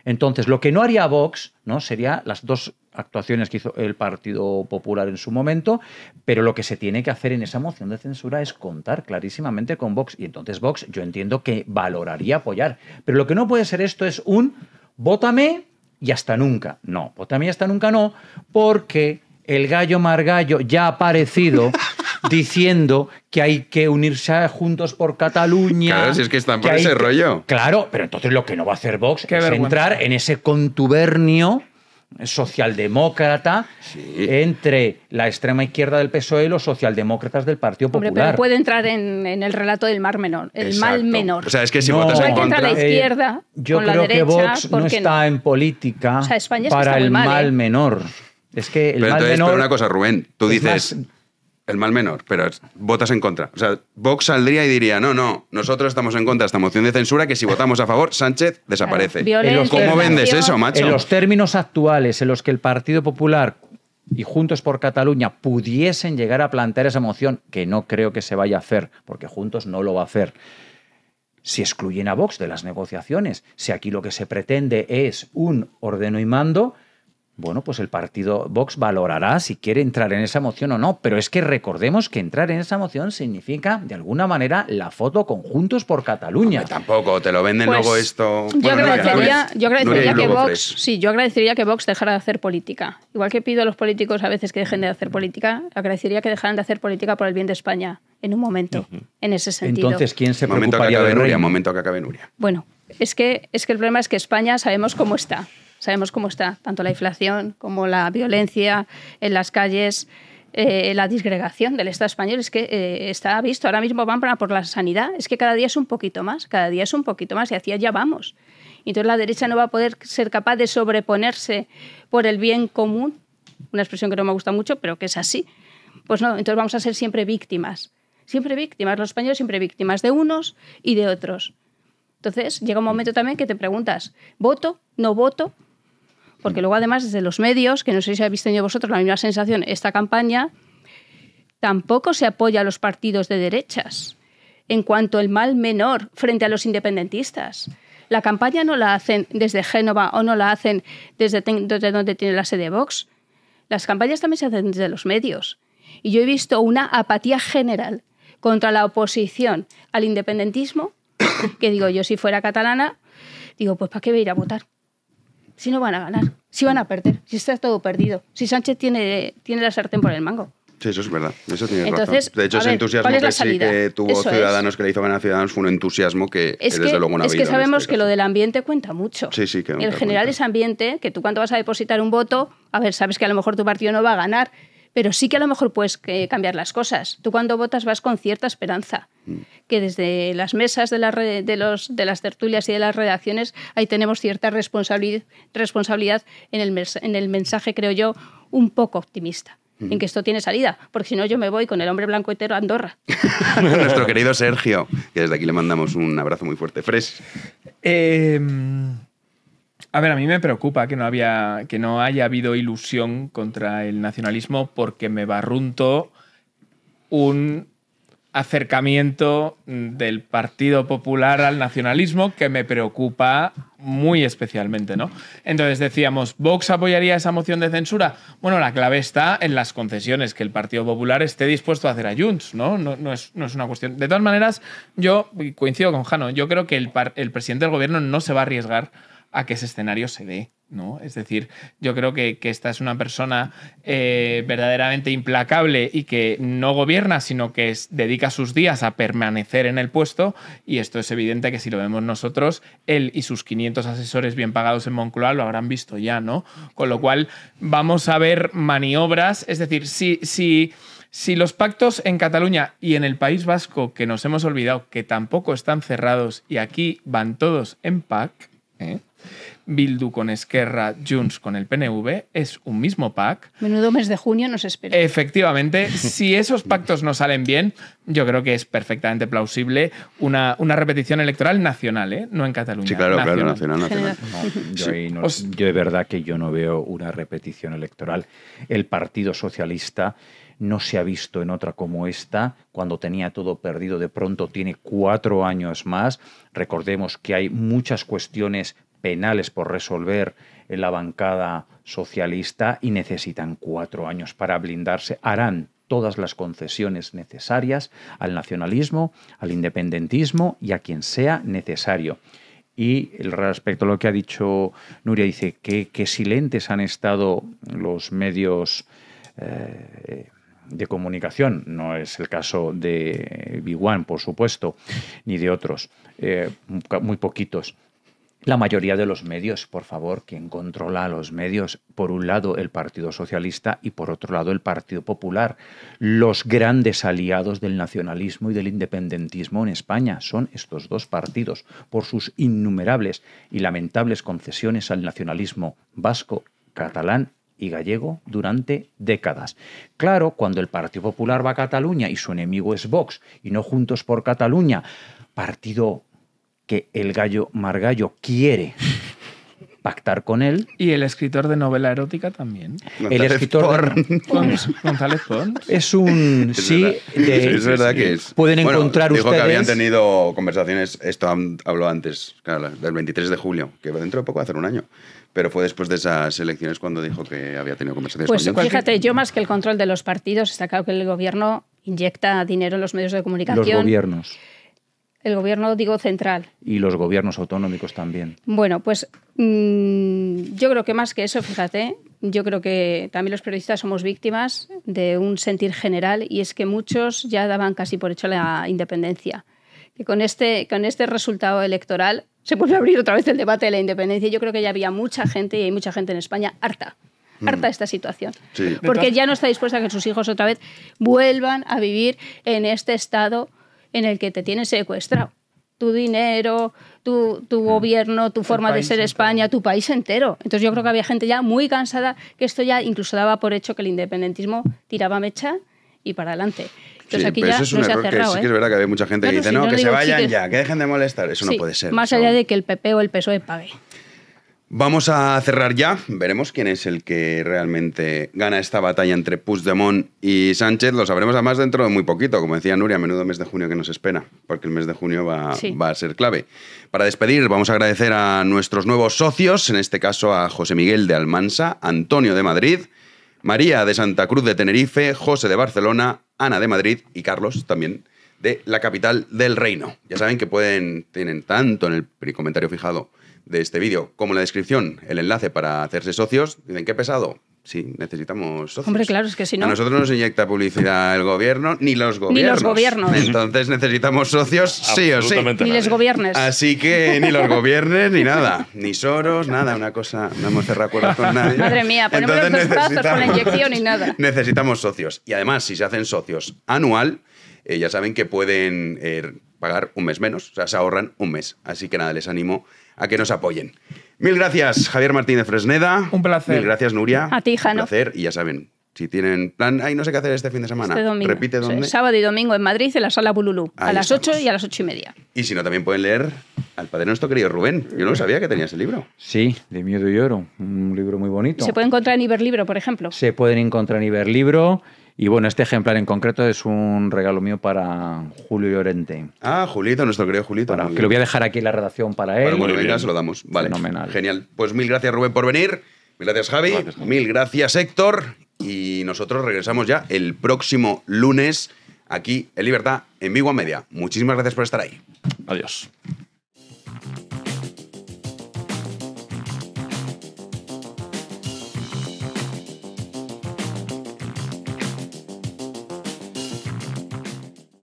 Entonces, lo que no haría Vox ¿no? sería las dos actuaciones que hizo el Partido Popular en su momento, pero lo que se tiene que hacer en esa moción de censura es contar clarísimamente con Vox. Y entonces Vox yo entiendo que valoraría apoyar. Pero lo que no puede ser esto es un vótame y hasta nunca. No, vótame y hasta nunca no, porque el gallo margallo ya ha aparecido. diciendo que hay que unirse juntos por Cataluña. Claro, es que están ese rollo. Claro, pero entonces lo que no va a hacer Vox es entrar en ese contubernio socialdemócrata entre la extrema izquierda del PSOE y los socialdemócratas del Partido Popular. pero puede entrar en, el relato del mar menor, el mal menor. O sea, es que si votas en la eh, izquierda yo creo que Vox no está en política para el mal, ¿eh? menor. Es que pero entonces, una cosa, Rubén, tú dices el mal menor, pero votas en contra. O sea, Vox saldría y diría, no, no, nosotros estamos en contra de esta moción de censura que si votamos a favor, Sánchez desaparece. ¿Cómo vendes eso, macho? En los términos actuales en los que el Partido Popular y Juntos por Cataluña pudiesen llegar a plantear esa moción, que no creo que se vaya a hacer, porque Juntos no lo va a hacer, si excluyen a Vox de las negociaciones, si aquí lo que se pretende es un ordeno y mando, bueno, pues el partido Vox valorará si quiere entrar en esa moción o no, pero es que recordemos que entrar en esa moción significa, de alguna manera, la foto conjuntos por Cataluña. tampoco, te lo venden de luego pues esto. Yo agradecería, yo agradecería que Vox, sí, yo agradecería que Vox dejara de hacer política. Igual que pido a los políticos a veces que dejen de hacer política, agradecería que dejaran de hacer política por el bien de España en un momento, en ese sentido. Entonces, ¿quién se momento que acabe de un Momento que acabe Bueno, es que, es que el problema es que España sabemos cómo está. Sabemos cómo está tanto la inflación como la violencia en las calles. Eh, la disgregación del Estado español es que eh, está visto. Ahora mismo van por la sanidad. Es que cada día es un poquito más, cada día es un poquito más y hacia allá vamos. Entonces la derecha no va a poder ser capaz de sobreponerse por el bien común, una expresión que no me gusta mucho, pero que es así. Pues no, entonces vamos a ser siempre víctimas. Siempre víctimas, los españoles siempre víctimas de unos y de otros. Entonces llega un momento también que te preguntas, ¿voto? ¿No voto? porque luego además desde los medios, que no sé si habéis tenido vosotros la misma sensación, esta campaña tampoco se apoya a los partidos de derechas en cuanto al mal menor frente a los independentistas. La campaña no la hacen desde Génova o no la hacen desde, donde tiene la sede Vox. Las campañas también se hacen desde los medios. Y yo he visto una apatía general contra la oposición al independentismo, que digo yo si fuera catalana, digo, pues ¿para qué voy a ir a votar? si no van a ganar, si van a perder, si está todo perdido, si Sánchez tiene, tiene la sartén por el mango. Sí, eso es verdad. Eso tiene razón. De hecho, ese entusiasmo que sí que tuvo Ciudadanos, que le hizo ganar a Ciudadanos, fue un entusiasmo que, desde luego no ha Es que este sabemos que lo del ambiente cuenta mucho. Sí, sí, que El general es ambiente, que tú cuando vas a depositar un voto, a ver, sabes que a lo mejor tu partido no va a ganar, pero sí que a lo mejor puedes eh, cambiar las cosas. Tú cuando votas vas con cierta esperanza, mm. que desde las mesas de, la de, los, de las tertulias y de las redacciones, ahí tenemos cierta responsabilidad responsabilidad en el, en el mensaje, creo yo, un poco optimista en mm. que esto tiene salida, porque si no yo me voy con el hombre blanco hetero a Andorra. Nuestro querido Sergio, y desde aquí le mandamos un abrazo muy fuerte. Fres. Eh, a ver, a mí me preocupa que no, había, que no haya habido ilusión contra el nacionalismo porque me barrunto un acercamiento del Partido Popular al nacionalismo que me preocupa muy especialmente, ¿no? Entonces decíamos, ¿Vox apoyaría esa moción de censura? Bueno, la clave está en las concesiones que el Partido Popular esté dispuesto a hacer a Junts, ¿no? No, es, una cuestión... De todas maneras, yo coincido con Jano, yo creo que el, el presidente del gobierno no se va a arriesgar a que ese escenario se dé. ¿no? Es decir, yo creo que, esta es una persona eh, verdaderamente implacable y que no gobierna, sino que es, dedica sus días a permanecer en el puesto. Y esto es evidente que si lo vemos nosotros, él y sus 500 asesores bien pagados en Moncloa lo habrán visto ya, ¿no? Con lo cual, vamos a ver maniobras. Es decir, si, si, si los pactos en Cataluña y en el País Vasco, que nos hemos olvidado que tampoco están cerrados y aquí van todos en PAC, ¿eh? Bildu con Esquerra, Junts con el PNV, es un mismo pack. Menudo mes de junio nos espera. Efectivamente, si esos pactos no salen bien, yo creo que es perfectamente plausible una, una repetición electoral nacional, ¿eh? no en Cataluña. Sí, claro, nacional, yo, yo de verdad que yo no veo una repetición electoral. El Partido Socialista no se ha visto en otra como esta, cuando tenía todo perdido, de pronto tiene cuatro años más. Recordemos que hay muchas cuestiones penales por resolver en la bancada socialista y necesitan cuatro años para blindarse. Harán todas las concesiones necesarias al nacionalismo, al independentismo y a quien sea necesario. Y respecto a lo que ha dicho Nuria, dice que, silentes han estado los medios eh, de comunicación. No es el caso de Biguan por supuesto, ni de otros, eh, muy poquitos la mayoría de los medios, por favor, quien controla a los medios, por un lado el Partido Socialista y por otro lado el Partido Popular, los grandes aliados del nacionalismo y del independentismo en España son estos dos partidos, por sus innumerables y lamentables concesiones al nacionalismo vasco, catalán y gallego durante décadas. Claro, cuando el Partido Popular va a Cataluña y su enemigo es Vox y no Juntos por Cataluña, partido que el gallo Margallo quiere pactar con él. Y el escritor de novela erótica también. el escritor González Es un sí, de... es verdad que es. Pueden encontrar ustedes. Dijo que habían tenido conversaciones. Esto habló antes, claro, del 23 de julio, que dentro de poco va a hacer un año. Pero fue después de esas elecciones cuando dijo que había tenido conversaciones. Pues fíjate, yo más que el control de los partidos, está claro que el gobierno inyecta dinero en los medios de comunicación. Los gobiernos el gobierno, digo, central. Y los gobiernos autonómicos también. Bueno, pues mm, yo creo que más que eso, fíjate, yo creo que también los periodistas somos víctimas de un sentir general y es que muchos ya daban casi por hecho la independencia. Que con este, con este resultado electoral se puede abrir otra vez el debate de la independencia. Yo creo que ya había mucha gente y hay mucha gente en España harta mm. harta esta situación. Porque ya no está dispuesta a que sus hijos otra vez vuelvan a vivir en este estado en el que te tiene secuestrado. Tu dinero, tu, mm. gobierno, tu forma de ser España, tu país entero. Entonces yo creo que había gente ya muy cansada, que esto ya incluso daba por hecho que el independentismo tiraba mecha y para adelante. Entonces aquí ya eso es ha cerrado, sí ¿eh? que es verdad que había mucha gente que dice, no, que se vayan ya, que dejen de molestar. Eso no puede ser. Más allá de que el PP o el PSOE pague. Vamos a cerrar ya. Veremos quién es el que realmente gana esta batalla entre Puigdemont y Sánchez. Lo sabremos además dentro de muy poquito. Como decía Nuria, a menudo mes de junio que nos espera, porque el mes de junio va, va a ser clave. Para despedir, vamos a agradecer a nuestros nuevos socios, en este caso a José Miguel de Almansa, Antonio de Madrid, María de Santa Cruz de Tenerife, José de Barcelona, Ana de Madrid y Carlos también de la capital del reino. Ya saben que pueden, tienen tanto en el comentario fijado de este vídeo, como la descripción, el enlace para hacerse socios. Dicen, qué pesado. Sí, necesitamos socios. Hombre, claro, es que si no. A nosotros nos inyecta publicidad el gobierno, ni los gobiernos. Ni los gobiernos. Entonces necesitamos socios, sí o sí. Ni los gobiernes. Así que ni los gobiernes, ni nada. Ni Soros, nada. Una cosa, no hemos cerrado acuerdos con nadie. Madre mía, ponemos los brazos con la inyección y nada. Necesitamos socios. Y además, si se hacen socios anual, eh, ya saben que pueden eh, pagar un mes menos, o sea, se ahorran un mes. Así que nada, les animo a que nos apoyen. Mil gracias, Javier Martínez Fresneda. Un placer. Mil gracias, Nuria. A ti, Jano. Un placer, y ya saben, si tienen plan, ay, no sé qué hacer este fin de semana. Este Repite dónde. sábado y domingo en Madrid, en la sala Bululú, a las ocho 8 y a las ocho y media. Y si no, también pueden leer al Padre Nuestro querido Rubén. Yo no sabía que tenía ese libro. Sí, de miedo y oro, un libro muy bonito. ¿Se puede encontrar en Iberlibro, por ejemplo? Se pueden encontrar en Iberlibro. Y bueno, este ejemplar en concreto es un regalo mío para Julio Llorente. Ah, Julito, nuestro querido Julito. que lo voy a dejar aquí la redacción para él. Bueno, venga se lo damos. Fenomenal. Genial. Pues mil gracias, Rubén, por venir. Mil gracias, Javi. Mil gracias, Héctor. Y nosotros regresamos ya el próximo lunes aquí en Libertad, en Vigua Media. Muchísimas gracias por estar ahí. Adiós.